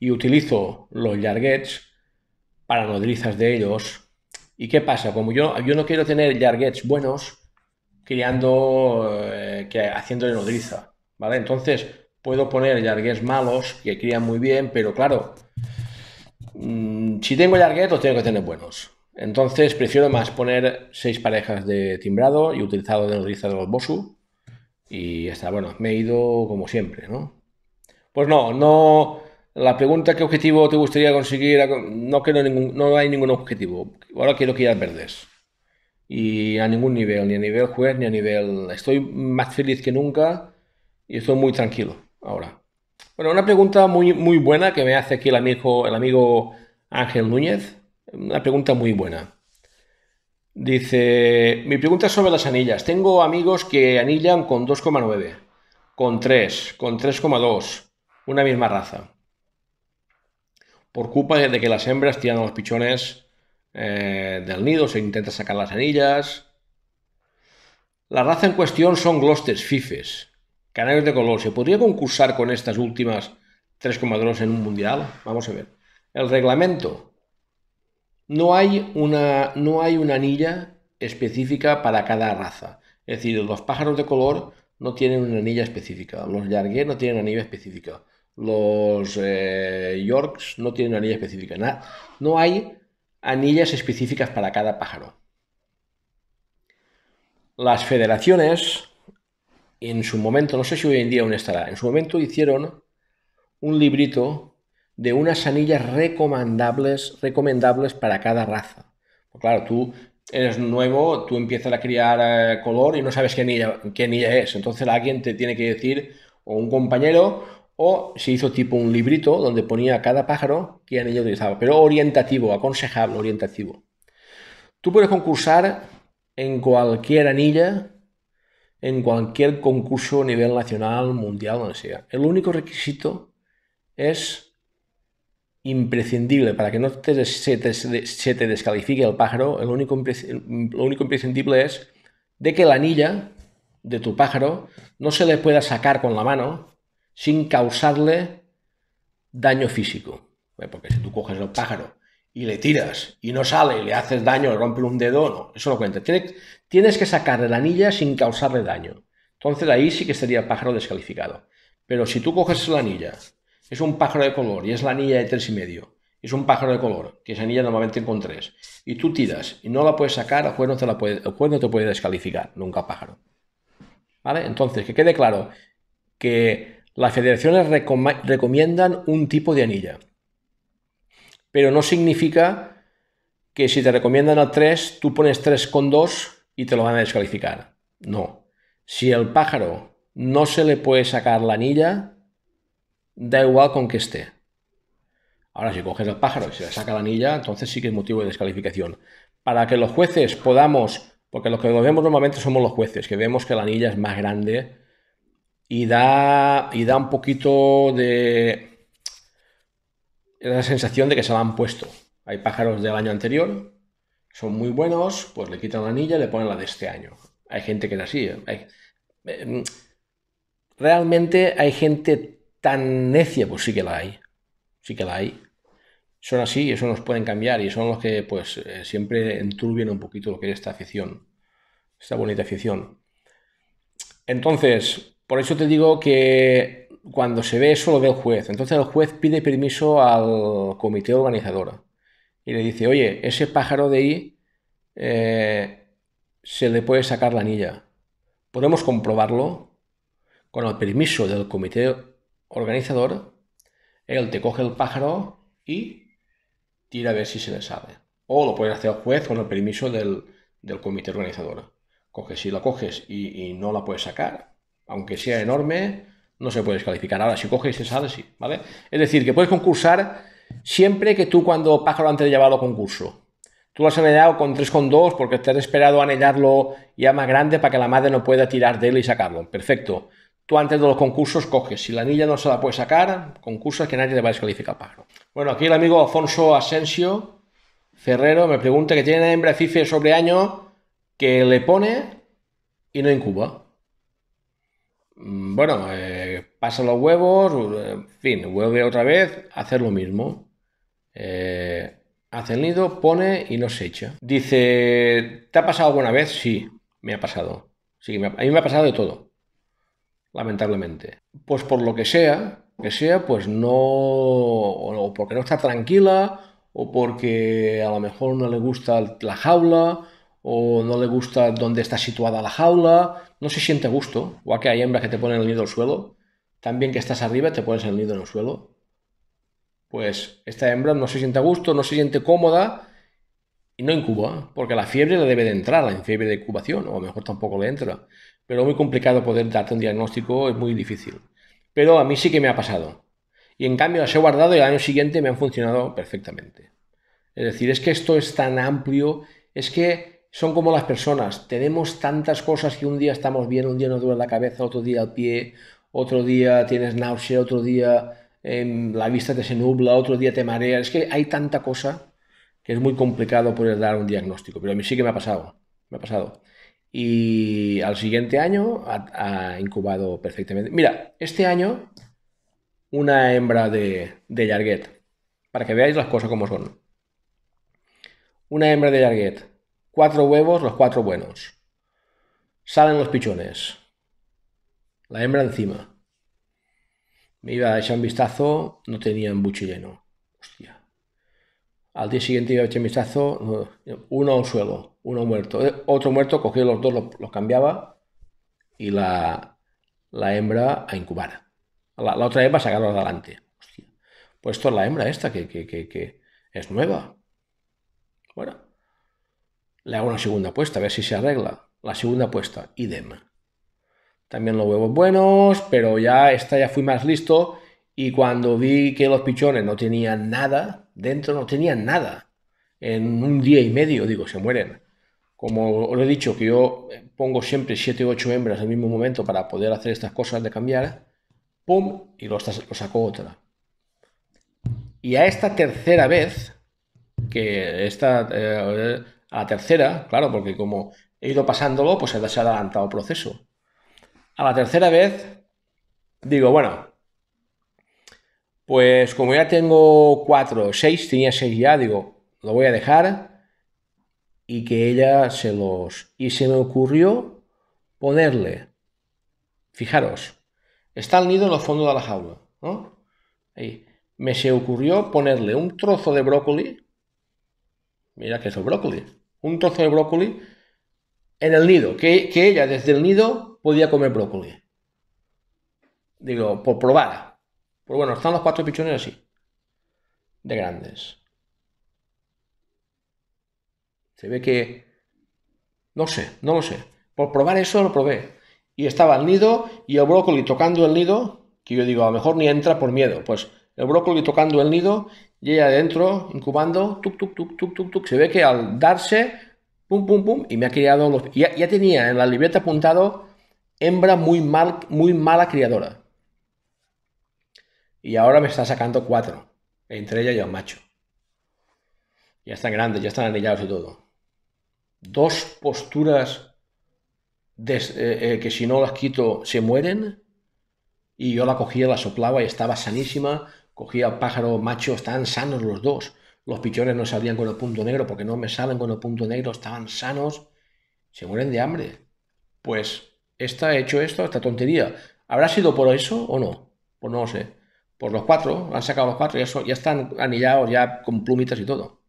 Y utilizo los yarguets para nodrizas de ellos ¿Y qué pasa? Como yo, yo no quiero tener yarguets buenos criando, eh, que, haciendo de nodriza, ¿vale? Entonces puedo poner yarguets malos que crían muy bien, pero claro, mm, si tengo yarguets, los tengo que tener buenos. Entonces prefiero más poner seis parejas de timbrado y utilizado de nodriza de los Bosu. Y está, bueno, me he ido como siempre, ¿no? Pues no, no, la pregunta, ¿qué objetivo te gustaría conseguir? No, no hay ningún objetivo. Ahora quiero que ya verdes. Y a ningún nivel, ni a nivel juez, ni a nivel... Estoy más feliz que nunca y estoy muy tranquilo ahora. Bueno, una pregunta muy, muy buena que me hace aquí el amigo, el amigo Ángel Núñez. Una pregunta muy buena. Dice, mi pregunta es sobre las anillas. Tengo amigos que anillan con 2,9, con 3, con 3,2, una misma raza por culpa de que las hembras tiran a los pichones eh, del nido, se intenta sacar las anillas. La raza en cuestión son glosters, fifes, canarios de color. ¿Se podría concursar con estas últimas 3,2 en un mundial? Vamos a ver. El reglamento. No hay una, no hay una anilla específica para cada raza. Es decir, los pájaros de color no tienen una anilla específica. Los yargués no tienen anilla específica. Los eh, Yorks no tienen anilla específica. no hay anillas específicas para cada pájaro. Las federaciones, en su momento, no sé si hoy en día aún estará, en su momento hicieron un librito de unas anillas recomendables, recomendables para cada raza. Pues claro, tú eres nuevo, tú empiezas a criar eh, color y no sabes qué anilla, qué anilla es. Entonces alguien te tiene que decir, o un compañero, o se hizo tipo un librito donde ponía cada pájaro que anillo utilizaba, pero orientativo, aconsejable, orientativo. Tú puedes concursar en cualquier anilla, en cualquier concurso a nivel nacional, mundial, donde sea. El único requisito es imprescindible para que no te, se, te, descalifique el pájaro. El único, lo único imprescindible es de que la anilla de tu pájaro no se le pueda sacar con la mano sin causarle daño físico. Eh, porque si tú coges el pájaro y le tiras y no sale y le haces daño, le rompe un dedo, no, eso lo cuenta. Tienes, que sacarle la anilla sin causarle daño. Entonces ahí sí que sería pájaro descalificado. Pero si tú coges la anilla, es un pájaro de color y es la anilla de tres y medio, es un pájaro de color, que esa anilla normalmente con y tú tiras y no la puedes sacar, el juez no te, la puede, el no te puede descalificar, nunca pájaro. ¿Vale? Entonces, que quede claro que las federaciones recomiendan un tipo de anilla, pero no significa que si te recomiendan a 3, tú pones con dos y te lo van a descalificar. No. Si el pájaro no se le puede sacar la anilla, da igual con que esté. Ahora, si coges el pájaro y se le saca la anilla, entonces sí que es motivo de descalificación. Para que los jueces podamos, porque los que vemos normalmente somos los jueces, que vemos que la anilla es más grande y da, y da un poquito de la sensación de que se la han puesto. Hay pájaros del año anterior, son muy buenos, pues le quitan la anilla y le ponen la de este año. Hay gente que es así. ¿eh? Em, realmente hay gente tan necia, pues sí que la hay. Sí que la hay. Son así y eso nos pueden cambiar y son los que pues eh, siempre enturbian un poquito lo que es esta afición, esta bonita afición. Entonces, por eso te digo que cuando se ve eso lo ve el juez. Entonces el juez pide permiso al comité organizador y le dice, oye, ese pájaro de ahí eh, se le puede sacar la anilla. Podemos comprobarlo con el permiso del comité organizador. Él te coge el pájaro y tira a ver si se le sabe. O lo puede hacer el juez con el permiso del, comité organizador. Coges, si la coges y no la puedes sacar, aunque sea enorme, no se puede descalificar. Ahora, si coges esa, sí, ¿vale? Es decir, que puedes concursar siempre que tú cuando Pájaro antes de llevarlo a concurso. Tú lo has anillado con 3,2 porque te has esperado anillarlo ya más grande para que la madre no pueda tirar de él y sacarlo. Perfecto. Tú antes de los concursos coges. Si la anilla no se la puede sacar, concursas que nadie te va a descalificar pájaro. Bueno, aquí el amigo Alfonso Asensio Ferrero me pregunta que tiene una hembra FIFE sobre año que le pone y no incuba. Mm, bueno, eh, pasa los huevos, eh, en fin, vuelve otra vez a hacer lo mismo. Eh, hace el nido, pone y no se echa. Dice, ¿te ha pasado alguna vez? Sí, me ha pasado. Sí, a mí me ha pasado de todo, lamentablemente. Pues por lo que sea, que sea, pues no, o porque no está tranquila, o porque a lo mejor no le gusta la jaula, o no le gusta dónde está situada la jaula, no se siente a gusto, igual que hay hembras que te ponen el nido al suelo, también que estás arriba te pones el nido en el suelo. Pues esta hembra no se siente a gusto, no se siente cómoda y no incuba, porque la fiebre le debe de entrar, la fiebre de incubación, o a lo mejor tampoco le entra. Pero es muy complicado poder darte un diagnóstico, es muy difícil. Pero a mí sí que me ha pasado. Y en cambio las he guardado y el año siguiente me han funcionado perfectamente. Es decir, es que esto es tan amplio, es que son como las personas, tenemos tantas cosas que un día estamos bien, un día nos duele la cabeza, otro día el pie, otro día tienes náusea, otro día em, la vista te se nubla, otro día te marea. Es que hay tanta cosa que es muy complicado poder dar un diagnóstico, pero a mí sí que me ha pasado, me ha pasado. Y al siguiente año ha, incubado perfectamente. Mira, este año una hembra de, de para que veáis las cosas como son. Una hembra de Yarguet Cuatro huevos, los cuatro buenos. Salen los pichones. La hembra encima. Me iba a echar un vistazo, no tenía embuche lleno. Hostia. Al día siguiente iba a echar un vistazo, uno a un suelo, uno muerto. Eh, otro muerto, cogió los dos, los, cambiaba y la, hembra a incubar. La, otra hembra a sacarla adelante. Hostia. Pues esto es la hembra esta que, que es nueva. Bueno, le hago una segunda apuesta, a ver si se arregla. La segunda apuesta, idem. También los huevos buenos, pero ya esta ya fui más listo. Y cuando vi que los pichones no tenían nada, dentro no tenían nada. En un día y medio, digo, se mueren. Como os he dicho, que yo pongo siempre 7 u 8 hembras al mismo momento para poder hacer estas cosas de cambiar. ¡Pum! Y lo, sacó otra. Y a esta tercera vez, que esta, eh, a la tercera, claro, porque como he ido pasándolo, pues se ha adelantado el proceso. A la tercera vez, digo, bueno, pues como ya tengo cuatro, seis, tenía seis ya, digo, lo voy a dejar y que ella se los... Y se me ocurrió ponerle, fijaros, está el nido en los fondos de la jaula, ¿no? Ahí. Me se ocurrió ponerle un trozo de brócoli Mira que es el brócoli. Un trozo de brócoli en el nido, que, que ella desde el nido podía comer brócoli. Digo, por probar. Pero bueno, están los cuatro pichones así, de grandes. Se ve que, no sé, no lo sé. Por probar eso lo probé. Y estaba el nido y el brócoli tocando el nido, que yo digo, a lo mejor ni entra por miedo. Pues el brócoli tocando el nido y ella adentro, incubando, tuk, tuk, tuk, tuk, tuk, tuk. Se ve que al darse, pum, pum, pum, y me ha criado los... Ya, ya tenía en la libreta apuntado hembra muy, mal, muy mala criadora. Y ahora me está sacando cuatro, entre ella y un macho. Ya están grandes, ya están anillados y todo. Dos posturas eh, eh, que si no las quito se mueren. Y yo la cogía, la soplaba y estaba sanísima Cogía pájaros machos, estaban sanos los dos. Los pichones no salían con el punto negro porque no me salen con el punto negro, estaban sanos. Se mueren de hambre. Pues, está he hecho esto, esta tontería. ¿Habrá sido por eso o no? Pues no lo sé. Por los cuatro, han sacado los cuatro, y ya están anillados, ya con plumitas y todo.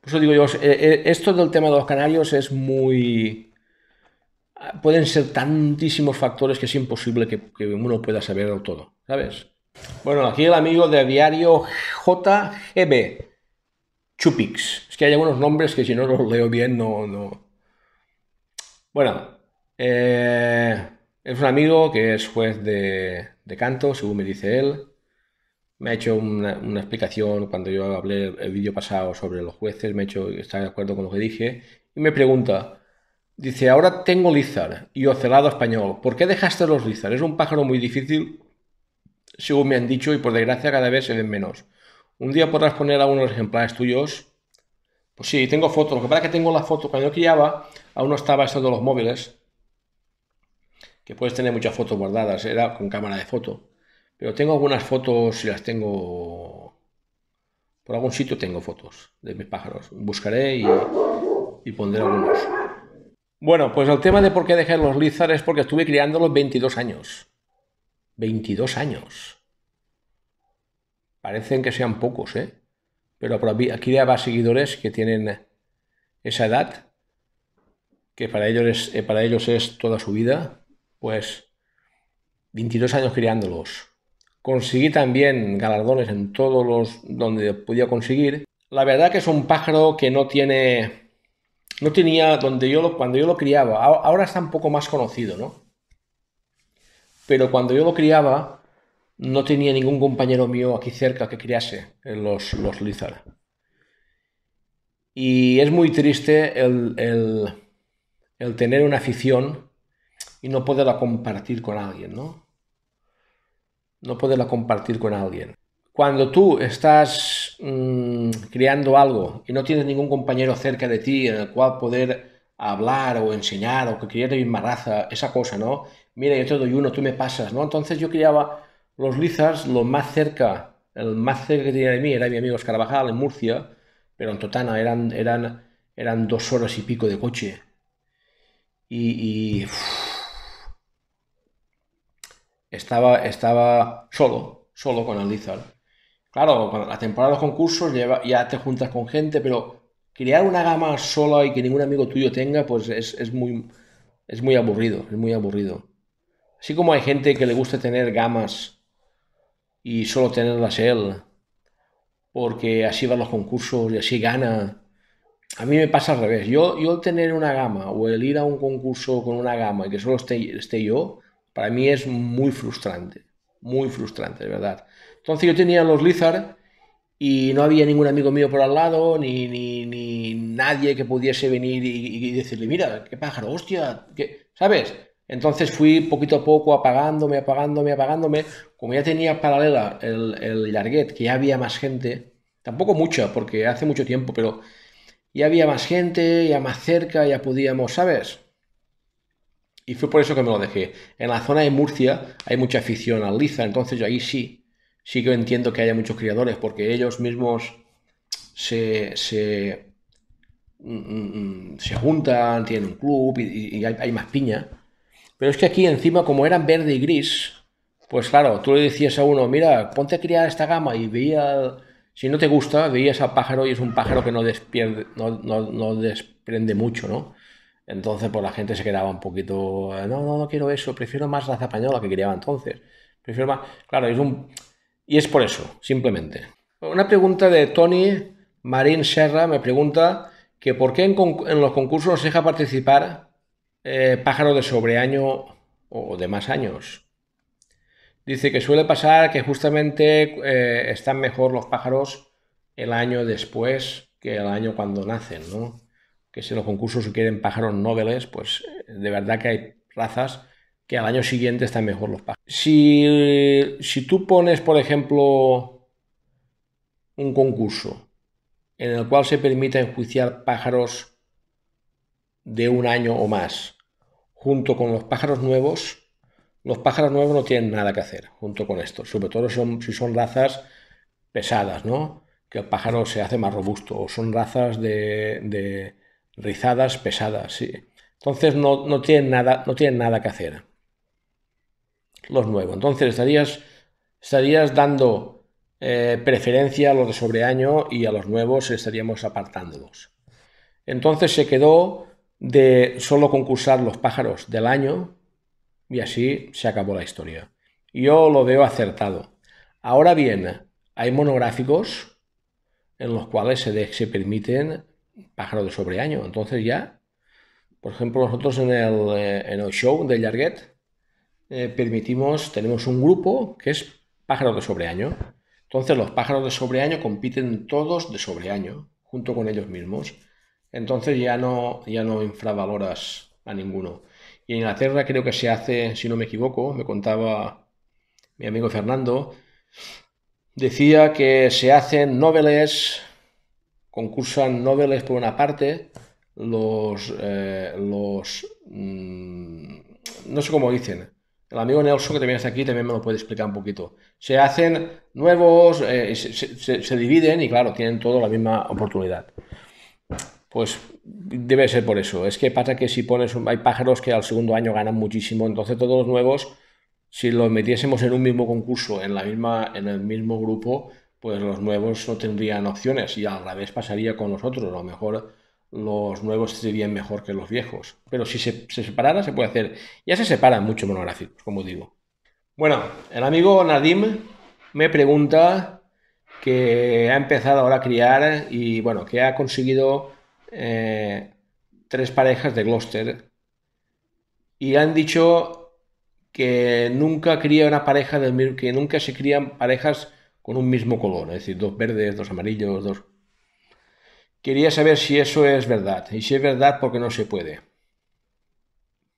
Por eso digo yo, eh, eh, esto del tema de los canarios es muy... Ah, pueden ser tantísimos factores que es imposible que, uno pueda saberlo todo, ¿sabes? Bueno, aquí el amigo de diario JGB, Chupix. Es que hay algunos nombres que si no los leo bien no... no... Bueno, eh, es un amigo que es juez de, canto, según me dice él. Me ha hecho una, explicación cuando yo hablé el, vídeo pasado sobre los jueces, me ha hecho estar de acuerdo con lo que dije. Y me pregunta, dice, ahora tengo lizar y ocelado español. ¿Por qué dejaste los lizar? ¿Es un pájaro muy difícil? según me han dicho, y por desgracia cada vez se ven menos. Un día podrás poner algunos ejemplares tuyos. Pues sí, tengo fotos. Lo que pasa es que tengo la foto. Cuando yo criaba, aún no estaba esto de los móviles. Que puedes tener muchas fotos guardadas. Era con cámara de foto. Pero tengo algunas fotos y las tengo. Por algún sitio tengo fotos de mis pájaros. Buscaré y, pondré algunos. Bueno, pues el tema de por qué dejé los lizards es porque estuve criándolos 22 años. 22 años. Parecen que sean pocos, ¿eh? Pero aquí va seguidores que tienen esa edad, que para ellos es, eh, para ellos es toda su vida, pues 22 años criándolos. Conseguí también galardones en todos los donde podía conseguir. La verdad que es un pájaro que no tiene, no tenía donde yo lo, cuando yo lo criaba. Ahora está un poco más conocido, ¿no? pero cuando yo lo criaba no tenía ningún compañero mío aquí cerca que criase los, los lizard. Y es muy triste el, tener una afición y no poderla compartir con alguien, ¿no? No poderla compartir con alguien. Cuando tú estás mm, criando algo y no tienes ningún compañero cerca de ti en el cual poder hablar o enseñar o que quieras de misma raza, esa cosa, ¿no? mira, yo te doy uno, tú me pasas, ¿no? Entonces yo criaba los lizards lo más cerca, el más cerca que tenía de mí era mi amigo Escarabajal en Murcia, pero en Totana eran, eran, eran dos horas y pico de coche. Y, estaba, estaba solo, solo con el lizard. Claro, cuando la temporada de los concursos lleva, ya te juntas con gente, pero crear una gama sola y que ningún amigo tuyo tenga, pues es muy, es muy aburrido, es muy aburrido. Así como hay gente que le gusta tener gamas y solo tenerlas él, porque así van los concursos y así gana. A mí me pasa al revés. Yo, yo el tener una gama o el ir a un concurso con una gama y que solo esté, esté yo, para mí es muy frustrante. Muy frustrante, de verdad. Entonces yo tenía los Lizard y no había ningún amigo mío por al lado, ni, ni, nadie que pudiese venir y, decirle, mira, qué pájaro, hostia, ¿qué? ¿sabes? Entonces fui poquito a poco apagándome, apagándome, apagándome. Como ya tenía paralela el, Larguet, que ya había más gente, tampoco mucha, porque hace mucho tiempo, pero ya había más gente, ya más cerca, ya podíamos, ¿sabes? Y fue por eso que me lo dejé. En la zona de Murcia hay mucha afición al liza, entonces yo ahí sí, sí que entiendo que haya muchos criadores, porque ellos mismos se, se, mm, mm, mm, se juntan, tienen un club y, hay, hay más piña. Pero es que aquí encima, como eran verde y gris, pues claro, tú le decías a uno, mira, ponte a criar esta gama y veía, si no te gusta, veías al pájaro y es un pájaro que no, despierde, no, no, desprende mucho, ¿no? Entonces, pues la gente se quedaba un poquito, no, no, no quiero eso, prefiero más la española que criaba entonces. Prefiero más, claro, es un... Y es por eso, simplemente. Una pregunta de Tony Marín Serra me pregunta que por qué en, los concursos nos deja participar eh, pájaro de sobreaño o de más años. Dice que suele pasar que justamente eh, están mejor los pájaros el año después que el año cuando nacen, ¿no? Que si los concursos quieren pájaros nobles, pues eh, de verdad que hay razas que al año siguiente están mejor los pájaros. Si, si tú pones, por ejemplo, un concurso en el cual se permite enjuiciar pájaros de un año o más, junto con los pájaros nuevos, los pájaros nuevos no tienen nada que hacer junto con esto, sobre todo son, si son razas pesadas, ¿no? Que el pájaro se hace más robusto, o son razas de, rizadas pesadas, Entonces no, no, tienen nada, no tienen nada que hacer. Los nuevos. Entonces estarías, estarías dando eh, preferencia a los de sobre año y a los nuevos estaríamos apartándolos. Entonces se quedó de solo concursar los pájaros del año y así se acabó la historia. Yo lo veo acertado. Ahora bien, hay monográficos en los cuales se, permiten pájaros de sobreaño. Entonces ya, por ejemplo, nosotros en el, eh, show de Jarguet eh, permitimos, tenemos un grupo que es pájaros de sobreaño. Entonces los pájaros de sobreaño compiten todos de sobreaño, junto con ellos mismos. Entonces ya no, ya no infravaloras a ninguno. Y en Inglaterra creo que se hace, si no me equivoco, me contaba mi amigo Fernando, decía que se hacen noveles, concursan noveles por una parte, los, eh, los mm, no sé cómo dicen, el amigo Nelson, que también está aquí, también me lo puede explicar un poquito. Se hacen nuevos, eh, se, dividen y claro, tienen todo la misma oportunidad. Pues debe ser por eso. Es que pasa que si pones, hay pájaros que al segundo año ganan muchísimo, entonces todos los nuevos, si los metiésemos en un mismo concurso, en, la misma, en el mismo grupo, pues los nuevos no tendrían opciones y al revés pasaría con los otros. A lo mejor los nuevos serían mejor que los viejos. Pero si se, se separara, se puede hacer. Ya se separan mucho monográficos, como digo. Bueno, el amigo Nadim me pregunta que ha empezado ahora a criar y bueno, que ha conseguido eh, tres parejas de Gloucester y han dicho que nunca cría una pareja del que nunca se crían parejas con un mismo color, es decir, dos verdes, dos amarillos, dos. Quería saber si eso es verdad y si es verdad porque no se puede.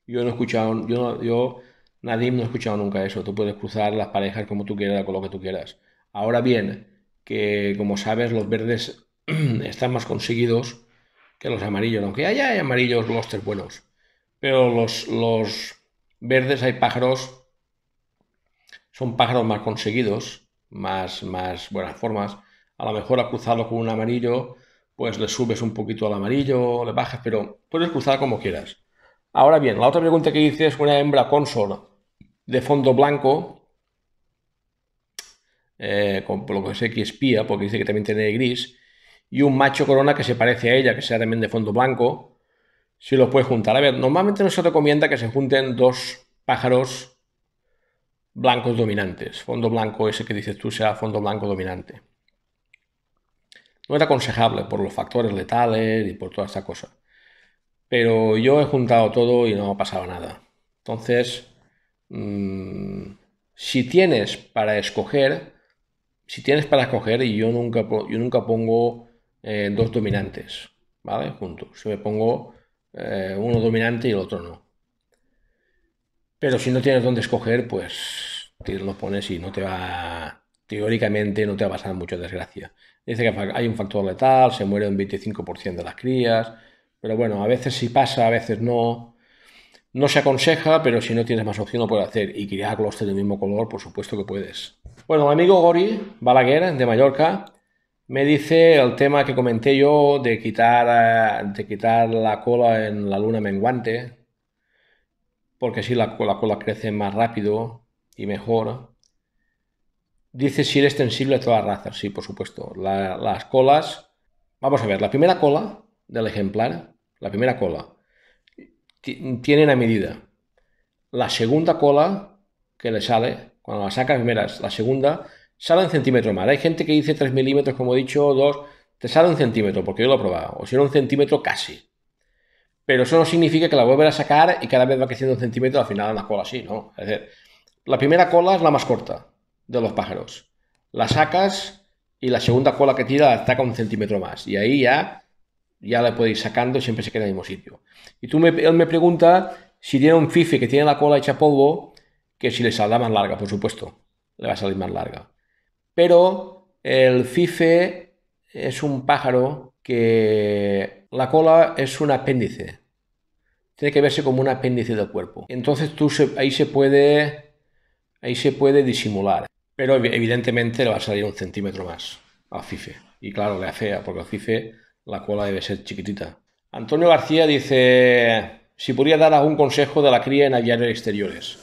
Yo no he escuchado, yo, yo Nadim no he escuchado nunca eso. Tú puedes cruzar las parejas como tú quieras, con lo que tú quieras. Ahora bien, que como sabes, los verdes están más conseguidos que los amarillos, aunque haya hay amarillos lobsters buenos, pero los, verdes hay pájaros, son pájaros más conseguidos, más, más buenas formas. A lo mejor a cruzarlo con un amarillo, pues le subes un poquito al amarillo, le bajas, pero puedes cruzar como quieras. Ahora bien, la otra pregunta que hice es una hembra consor de fondo blanco, eh, con lo que sé que espía, porque dice que también tiene gris, y un macho corona que se parece a ella, que sea también de fondo blanco, si los puedes juntar. A ver, normalmente no se recomienda que se junten dos pájaros blancos dominantes. Fondo blanco ese que dices tú sea fondo blanco dominante. No era aconsejable por los factores letales y por toda esta cosa. Pero yo he juntado todo y no ha pasado nada. Entonces, mm, si tienes para escoger, si tienes para escoger, y yo nunca, yo nunca pongo eh, dos dominantes, ¿vale? Juntos. Si me pongo eh, uno dominante y el otro no. Pero si no tienes dónde escoger, pues lo pones y no te va, teóricamente no te va a pasar mucha desgracia. Dice que hay un factor letal, se muere un 25% de las crías, pero bueno, a veces sí pasa, a veces no. No se aconseja, pero si no tienes más opción lo puedes hacer. Y criar de del mismo color, por supuesto que puedes. Bueno, amigo Gori Balaguer de Mallorca me dice el tema que comenté yo de quitar, eh, de quitar la cola en la luna menguante, porque así la, cola crece más rápido y mejor. Dice si eres sensible a todas las razas, sí, por supuesto. las colas, vamos a ver, la primera cola del ejemplar, la primera cola, tiene una medida. La segunda cola que le sale, cuando la saca, la segunda sale un centímetro más. Hay gente que dice 3 milímetros, como he dicho, 2, te sale un centímetro, porque yo lo he probado, o si no un centímetro casi. Pero eso no significa que la vuelvas a sacar y cada vez va creciendo un centímetro, al final una cola así, ¿no? Es decir, la primera cola es la más corta de los pájaros. La sacas y la segunda cola que tira la ataca un centímetro más. Y ahí ya, ya la podéis sacando y siempre se queda en el mismo sitio. Y tú me, él me pregunta si tiene un fifi que tiene la cola hecha polvo, que si le saldrá más larga, por supuesto. Le va a salir más larga. Pero el fife es un pájaro que la cola es un apéndice. Tiene que verse como un apéndice del cuerpo. Entonces tú ahí, se puede, ahí se puede disimular. Pero evidentemente le va a salir un centímetro más al fife. Y claro, le afea, porque al fife la cola debe ser chiquitita. Antonio García dice, si podría dar algún consejo de la cría en aviarios exteriores.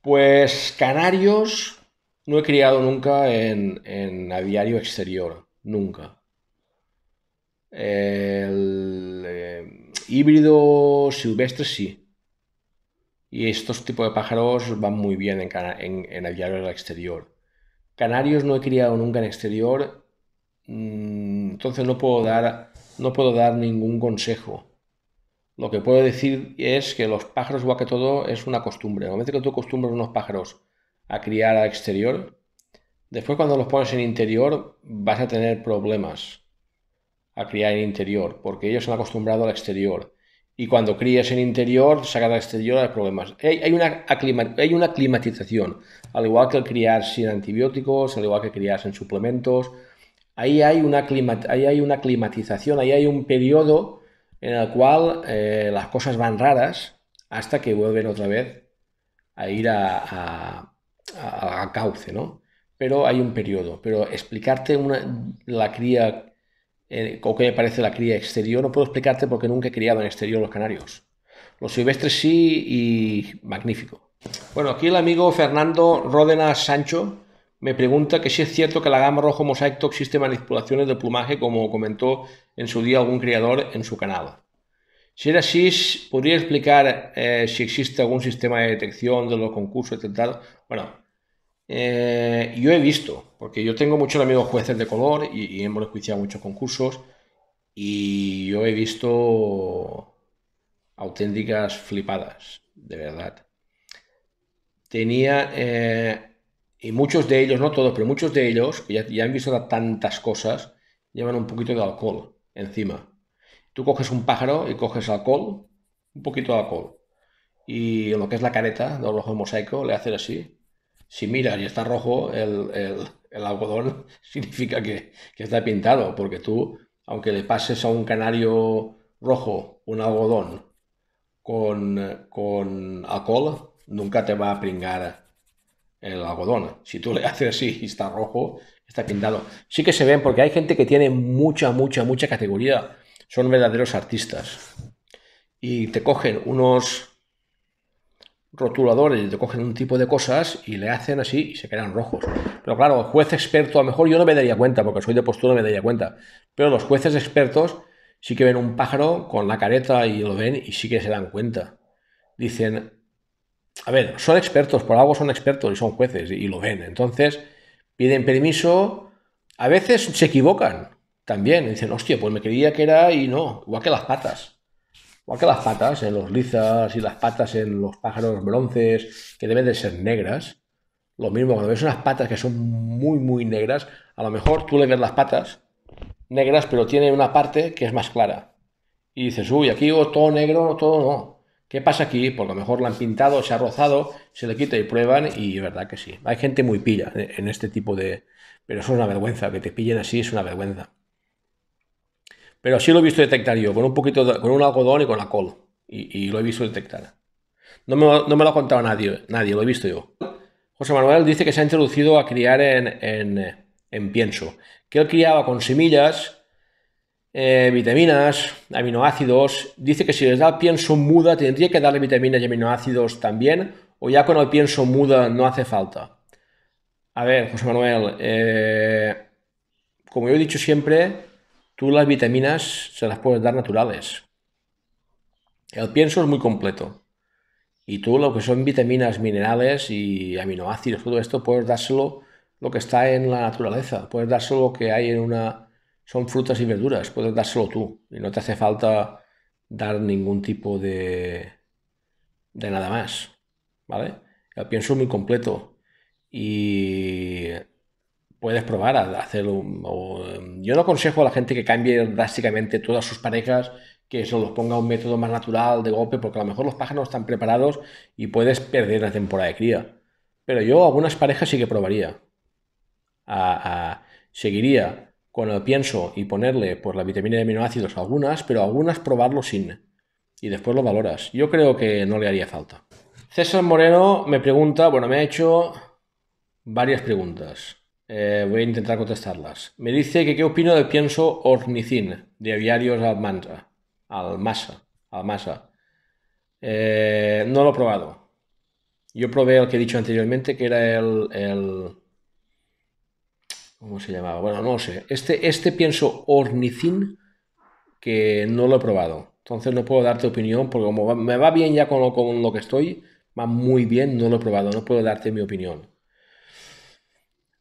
Pues canarios no he criado nunca en, aviario exterior, nunca. El eh, híbrido silvestre sí. Y estos tipos de pájaros van muy bien en, aviario exterior. Canarios no he criado nunca en exterior, mm, entonces no puedo, dar, no puedo dar ningún consejo. Lo que puedo decir es que los pájaros, va que todo, es una costumbre. momento que tú acostumbras unos pájaros a criar al exterior, después cuando los pones en interior vas a tener problemas a criar en interior, porque ellos se han acostumbrado al exterior. Y cuando crías en interior, sacas al exterior hay problemas. Hay, una aclima, hay una climatización, al igual que el criar sin antibióticos, al igual que criar sin suplementos. Ahí hay una, hay una climatización, ahí hay un periodo en el cual eh, las cosas van raras hasta que vuelven otra vez a ir a, a, cauce, ¿no? Pero hay un periodo. Pero explicarte una, la cría, eh, o qué me parece la cría exterior, no puedo explicarte porque nunca he criado en exterior los canarios. Los silvestres sí y magnífico. Bueno, aquí el amigo Fernando Rodenas Sancho me pregunta que si es cierto que la gama rojo mosaico existe manipulaciones de plumaje como comentó en su día algún criador en su canal. Si era así, ¿podría explicar eh, si existe algún sistema de detección de los concursos etcétera. Bueno, eh, yo he visto, porque yo tengo muchos amigos jueces de color y, hemos escuchado muchos concursos y yo he visto auténticas flipadas, de verdad. Tenía, eh, y muchos de ellos, no todos, pero muchos de ellos, que ya, han visto tantas cosas, llevan un poquito de alcohol encima. Tú coges un pájaro y coges alcohol, un poquito de alcohol, y lo que es la careta de los mosaico le haces así, si miras y está rojo, el, algodón significa que, está pintado, porque tú, aunque le pases a un canario rojo un algodón con, con alcohol, nunca te va a pringar el algodón. Si tú le haces así y está rojo, está pintado. Sí que se ven, porque hay gente que tiene mucha, mucha, mucha categoría. Son verdaderos artistas. Y te cogen unos rotuladores te cogen un tipo de cosas y le hacen así y se quedan rojos. Pero claro, juez experto, a lo mejor yo no me daría cuenta, porque soy de postura, no me daría cuenta. Pero los jueces expertos sí que ven un pájaro con la careta y lo ven y sí que se dan cuenta. Dicen, a ver, son expertos, por algo son expertos y son jueces y, y lo ven. Entonces, piden permiso, a veces se equivocan también. Dicen, hostia, pues me creía que era y no, igual que las patas. Igual que las patas, en los lizas y las patas en los pájaros bronces, que deben de ser negras. Lo mismo, cuando ves unas patas que son muy, muy negras, a lo mejor tú le ves las patas negras, pero tiene una parte que es más clara. Y dices, uy, aquí todo negro, todo no. ¿Qué pasa aquí? Por pues lo mejor la han pintado, se ha rozado, se le quita y prueban, y verdad que sí. Hay gente muy pilla en este tipo de. Pero eso es una vergüenza, que te pillen así es una vergüenza. Pero sí lo he visto detectar yo, con un poquito con un algodón y con la col. Y, lo he visto detectar. No me, lo ha contado nadie, nadie, lo he visto yo. José Manuel dice que se ha introducido a criar en, pienso, que él criaba con semillas, eh, vitaminas, aminoácidos. Dice que si les da pienso muda, tendría que darle vitaminas y aminoácidos también, o ya con el pienso muda no hace falta. A ver, José Manuel, eh, como yo he dicho siempre, Tú las vitaminas se las puedes dar naturales. El pienso es muy completo. Y tú lo que son vitaminas, minerales y aminoácidos, todo esto, puedes dárselo lo que está en la naturaleza. Puedes dárselo lo que hay en una... Son frutas y verduras, puedes dárselo tú. Y no te hace falta dar ningún tipo de... de nada más. ¿Vale? El pienso es muy completo. Y puedes probar a hacerlo. Em, yo no aconsejo a la gente que cambie drásticamente todas sus parejas, que se los ponga un método más natural de golpe, porque a lo mejor los pájaros están preparados y puedes perder la temporada de cría. Pero yo algunas parejas sí que probaría. seguiría con el pienso y ponerle la vitamina de aminoácidos a algunas, pero algunas probarlo sin. Y después lo valoras. Yo creo que no le haría falta. César Moreno me pregunta, bueno, me ha hecho varias preguntas. Eh, voy a intentar contestarlas. Me dice que qué opino del pienso ornicin de aviarios al Almasa. Almasa. Eh, no lo he probado. Yo probé el que he dicho anteriormente, que era el, el... ¿Cómo se llamaba? Bueno, no lo sé. Este, este pienso ornicin que no lo he probado. Entonces no puedo darte opinión porque como me va bien ya con lo, con lo que estoy, va muy bien, no lo he probado, no puedo darte mi opinión.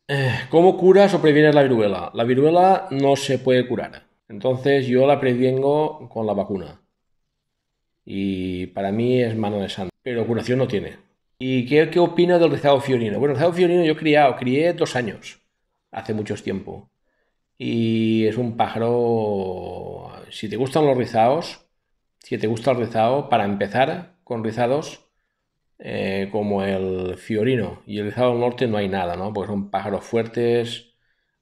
Eh, ¿Cómo curas o previenes la viruela? La viruela no se puede curar. Entonces yo la prevengo con la vacuna. Y para mí es mano de santo. Pero curación no tiene. ¿Y qué, qué del rizado fiorino? Bueno, el rizado fiorino yo criado, crié dos años. Hace mucho tiempo. Y es un pájaro... Si te gustan los rizados, si te gusta el rizado, para empezar con rizados, eh, como el Fiorino y el rizado Norte no hay nada, ¿no? Porque son pájaros fuertes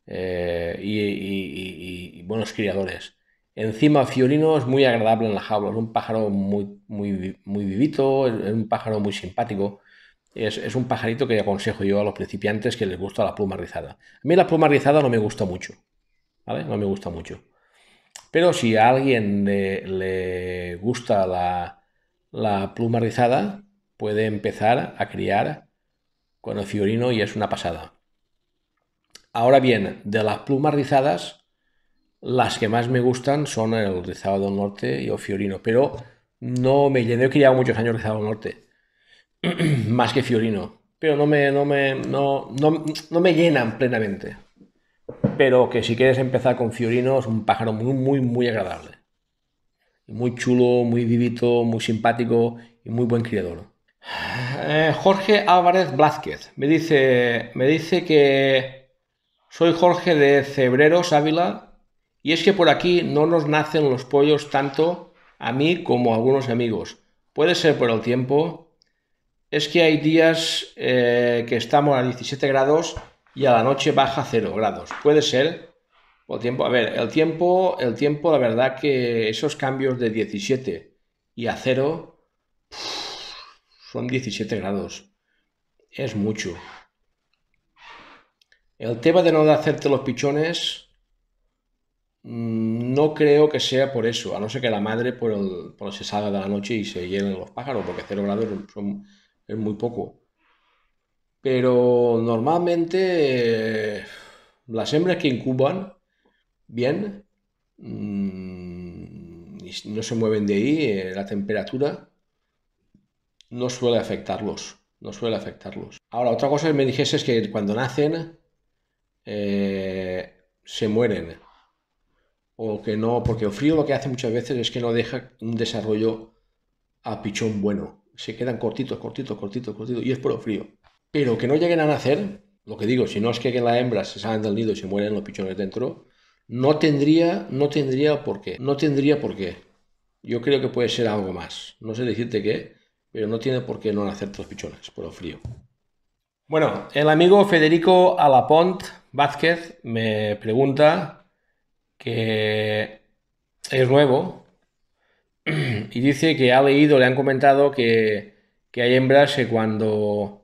eh, y, buenos criadores. Encima Fiorino es muy agradable en la jaula, es un pájaro muy, muy, muy vivito, es un pájaro muy simpático. Es, un pajarito que aconsejo yo a los principiantes que les gusta la pluma rizada. A mí la pluma rizada no me gusta mucho, ¿vale? No me gusta mucho. Pero si a alguien le, gusta la, la pluma rizada, puede empezar a criar con el fiorino y es una pasada. Ahora bien, de las plumas rizadas, las que más me gustan son el rizado del norte y el fiorino, pero no me llené, he criado muchos años rizado del norte, más que fiorino, pero no me, no me, no, me llenan plenamente. Pero que si quieres empezar con fiorino es un pájaro muy, muy, muy agradable. Muy chulo, muy vivito, muy simpático y muy buen criador. Eh, Jorge Álvarez Blázquez me dice, me dice que soy Jorge de Cebreros, Ávila, y es que por aquí no nos nacen los pollos tanto a mí como a algunos amigos. Puede ser por el tiempo. Es que hay días eh, que estamos a 17 grados y a la noche baja 0 grados. Puede ser por el tiempo. A ver, el tiempo, el tiempo, la verdad que esos cambios de 17 y a 0... Son 17 grados. Es mucho. El tema de no hacerte los pichones mm, no creo que sea por eso, a no ser que la madre por se salga de la noche y se llenen los pájaros, porque 0 grados son, es muy poco. Pero normalmente eh, las hembras que incuban bien mm, no se mueven de ahí, eh, la temperatura no suele afectarlos. No suele afectarlos. Ahora, otra cosa que me dijese es que cuando nacen eh, se mueren. O que no, porque el frío lo que hace muchas veces es que no deja un desarrollo a pichón bueno. Se quedan cortitos, cortitos, cortitos, cortitos. Y es por el frío. Pero que no lleguen a nacer, lo que digo, si no es que la hembra se salen del nido y se mueren los pichones dentro, no tendría, no tendría por qué. No tendría por qué. Yo creo que puede ser algo más. No sé decirte qué, pero no tiene por qué no nacer tres pichones por el frío. Bueno, el amigo Federico Alapont Vázquez me pregunta que es nuevo y dice que ha leído, le han comentado que, hay hembras que cuando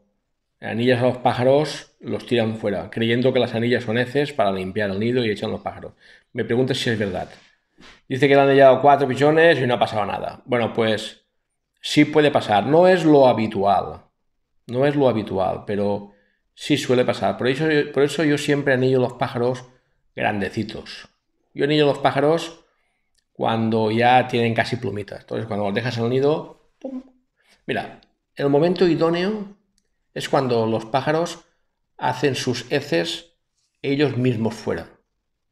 anillas a los pájaros los tiran fuera, creyendo que las anillas son heces para limpiar el nido y echan los pájaros. Me pregunta si es verdad. Dice que le han anillado cuatro pichones y no ha pasado nada. Bueno, pues sí puede pasar. No es lo habitual, no es lo habitual, pero sí suele pasar. Por eso, por eso yo siempre anillo los pájaros grandecitos. Yo anillo los pájaros cuando ya tienen casi plumitas. Entonces, cuando los dejas en el nido, ¡pum! Mira, el momento idóneo es cuando los pájaros hacen sus heces ellos mismos fuera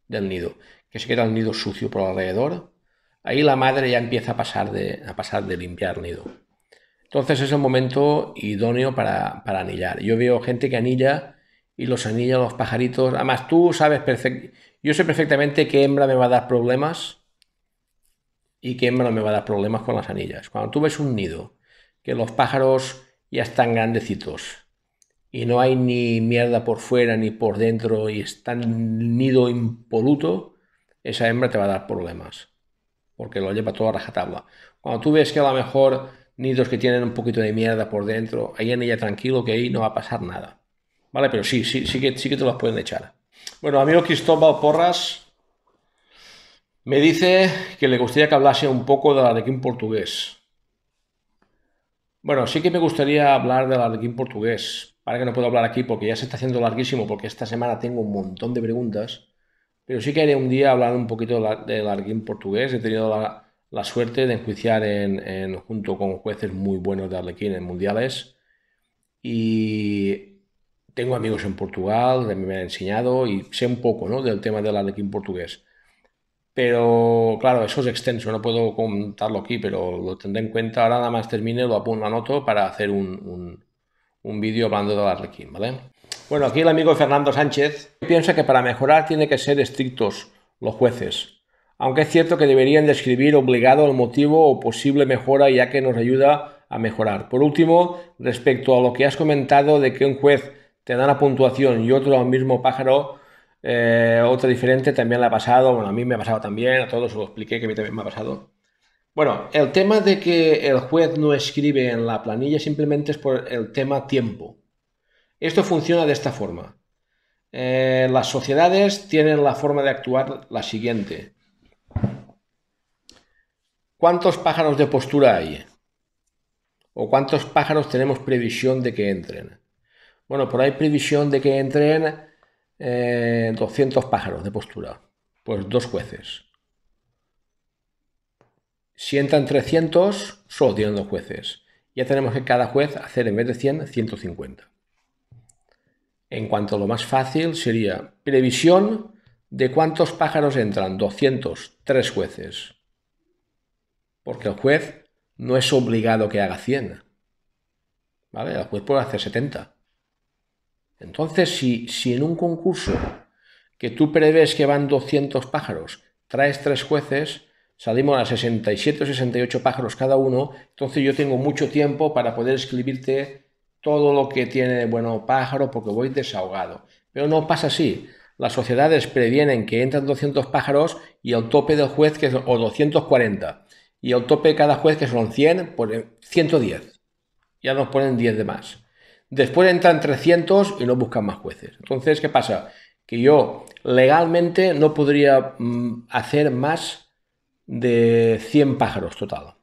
del nido, que se queda el nido sucio por alrededor ahí la madre ya empieza a pasar de, a pasar de limpiar nido. Entonces es el momento idóneo para, anillar. Yo veo gente que anilla y los anilla los pajaritos. Además, tú sabes perfectamente, yo sé perfectamente qué hembra me va a dar problemas y qué hembra me va a dar problemas con las anillas. Cuando tú ves un nido, que los pájaros ya están grandecitos y no hay ni mierda por fuera ni por dentro y está nido impoluto, esa hembra te va a dar problemas porque lo lleva todo a rajatabla. Cuando tú ves que a lo mejor nidos que tienen un poquito de mierda por dentro, ahí en ella tranquilo que ahí no va a pasar nada. ¿Vale? Pero sí, sí, sí que, sí que te las pueden echar. Bueno, amigo Cristóbal Porras me dice que le gustaría que hablase un poco del arlequín portugués. Bueno, sí que me gustaría hablar del arlequín portugués. Para que no puedo hablar aquí porque ya se está haciendo larguísimo, porque esta semana tengo un montón de preguntas. Pero sí que haré un día hablar un poquito del arlequín portugués. He tenido la, suerte de enjuiciar en, junto con jueces muy buenos de Arlequín en mundiales. Y tengo amigos en Portugal, me han enseñado y sé un poco ¿no? del tema del Arlequín portugués. Pero claro, eso es extenso, no puedo contarlo aquí, pero lo tendré en cuenta. Ahora nada más termine, lo apunto, lo anoto para hacer un, un, un vídeo hablando del Arlequín, ¿vale? Bueno, aquí el amigo Fernando Sánchez piensa que para mejorar tiene que ser estrictos los jueces, aunque es cierto que deberían describir obligado el motivo o posible mejora ya que nos ayuda a mejorar. Por último, respecto a lo que has comentado de que un juez te da la puntuación y otro al mismo pájaro, eh, otra diferente, también le ha pasado, bueno, a mí me ha pasado también, a todos os lo expliqué que a mí también me ha pasado. Bueno, el tema de que el juez no escribe en la planilla simplemente es por el tema tiempo. Esto funciona de esta forma. Eh, las sociedades tienen la forma de actuar la siguiente. ¿Cuántos pájaros de postura hay? ¿O cuántos pájaros tenemos previsión de que entren? Bueno, por ahí previsión de que entren 200 eh, pájaros de postura. Pues dos jueces. Si entran 300, solo tienen dos jueces. Ya tenemos que cada juez hacer en vez de 100, 150. En cuanto a lo más fácil, sería previsión de cuántos pájaros entran, 200, tres jueces. Porque el juez no es obligado que haga 100. ¿Vale? El juez puede hacer 70. Entonces, si, si en un concurso que tú prevés que van 200 pájaros, traes tres jueces, salimos a 67 o 68 pájaros cada uno, entonces yo tengo mucho tiempo para poder escribirte todo lo que tiene de bueno pájaro porque voy desahogado. Pero no pasa así. Las sociedades previenen que entran 200 pájaros y el tope del juez que o 240. Y el tope de cada juez que son 100, por 110. Ya nos ponen 10 de más. Después entran 300 y no buscan más jueces. Entonces, ¿qué pasa? Que yo legalmente no podría mm, hacer más de 100 pájaros total.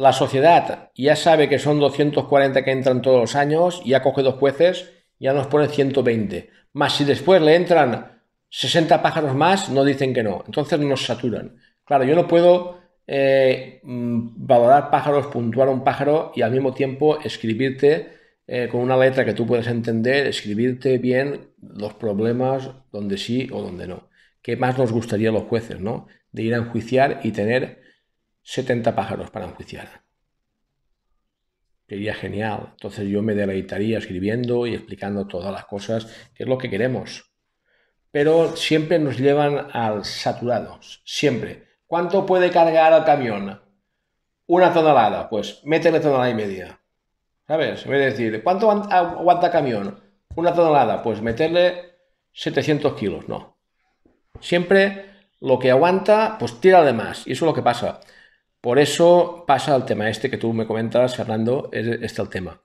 La sociedad ya sabe que son 240 que entran todos los años, ya coge dos jueces, ya nos pone 120. Más si después le entran 60 pájaros más, no dicen que no. Entonces nos saturan. Claro, yo no puedo eh, mm, valorar pájaros, puntuar un pájaro y al mismo tiempo escribirte eh, con una letra que tú puedes entender, escribirte bien los problemas donde sí o donde no. ¿Qué más nos gustaría a los jueces, no? De ir a enjuiciar y tener 70 pájaros para enjuiciar. Sería genial. Entonces yo me deleitaría escribiendo y explicando todas las cosas, que es lo que queremos. Pero siempre nos llevan al saturado, siempre. ¿Cuánto puede cargar el camión? Una tonelada, pues meterle tonelada y media. ¿Sabes? Voy a decir, ¿cuánto aguanta camión? Una tonelada, pues meterle 700 kilos, no. Siempre lo que aguanta, pues tira de más. Y eso es lo que pasa. Por eso pasa al tema este que tú me comentas, Fernando, es este el tema.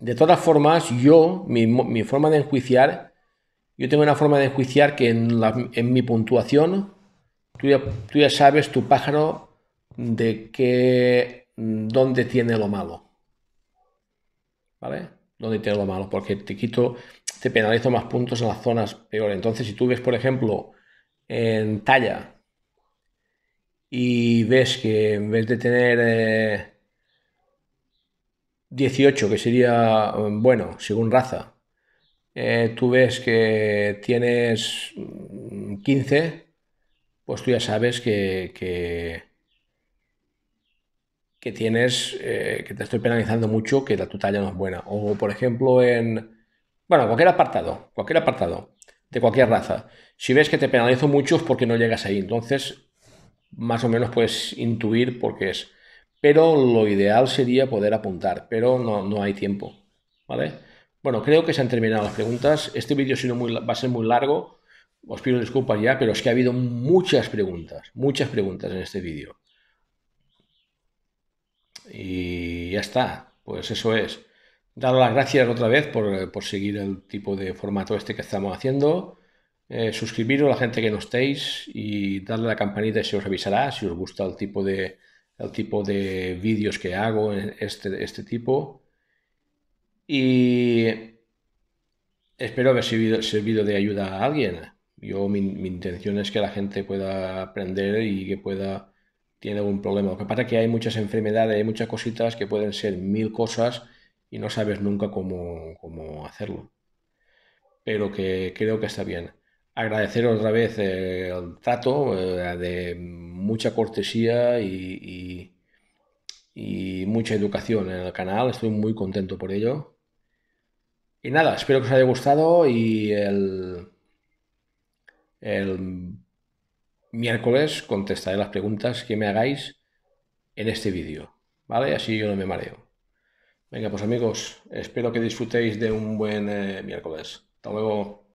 De todas formas, yo, mi, forma de enjuiciar, yo tengo una forma de enjuiciar que en, mi puntuación, tú ya, tú ya, sabes tu pájaro de qué, dónde tiene lo malo. ¿Vale? Dónde tiene lo malo, porque te quito, te penalizo más puntos en las zonas peores. Entonces, si tú ves, por ejemplo, en talla, y ves que en vez de tener 18, eh, que sería bueno, según raza, eh, tú ves que tienes 15, mm, pues tú ya sabes que, que, tienes, eh, que te estoy penalizando mucho, que la tu talla no es buena. O por ejemplo en, bueno, cualquier apartado, cualquier apartado, de cualquier raza. Si ves que te penalizo mucho es porque no llegas ahí. Entonces más o menos puedes intuir por qué es. Pero lo ideal sería poder apuntar, pero no, no hay tiempo. ¿Vale? Bueno, creo que se han terminado las preguntas. Este vídeo muy, va a ser muy largo. Os pido disculpas ya, pero es que ha habido muchas preguntas, muchas preguntas en este vídeo. Y ya está, pues eso es. dar las gracias otra vez por, por seguir el tipo de formato este que estamos haciendo. Eh, suscribiros a la gente que no estéis y darle a la campanita y se os avisará si os gusta el tipo de, tipo de vídeos que hago, eh, este, este tipo. Y espero haber servido, de ayuda a alguien. Yo, mi, intención es que la gente pueda aprender y que pueda tiene algún problema. Lo que pasa es que hay muchas enfermedades, hay muchas cositas que pueden ser mil cosas y no sabes nunca cómo hacerlo. Pero que creo que está bien agradecer otra vez eh, el trato eh, de mucha cortesía y, mucha educación en el canal. Estoy muy contento por ello. Y nada, espero que os haya gustado y el, el miércoles contestaré las preguntas que me hagáis en este vídeo. ¿Vale? Así yo no me mareo. Venga, pues amigos, espero que disfrutéis de un buen eh, miércoles. Hasta luego.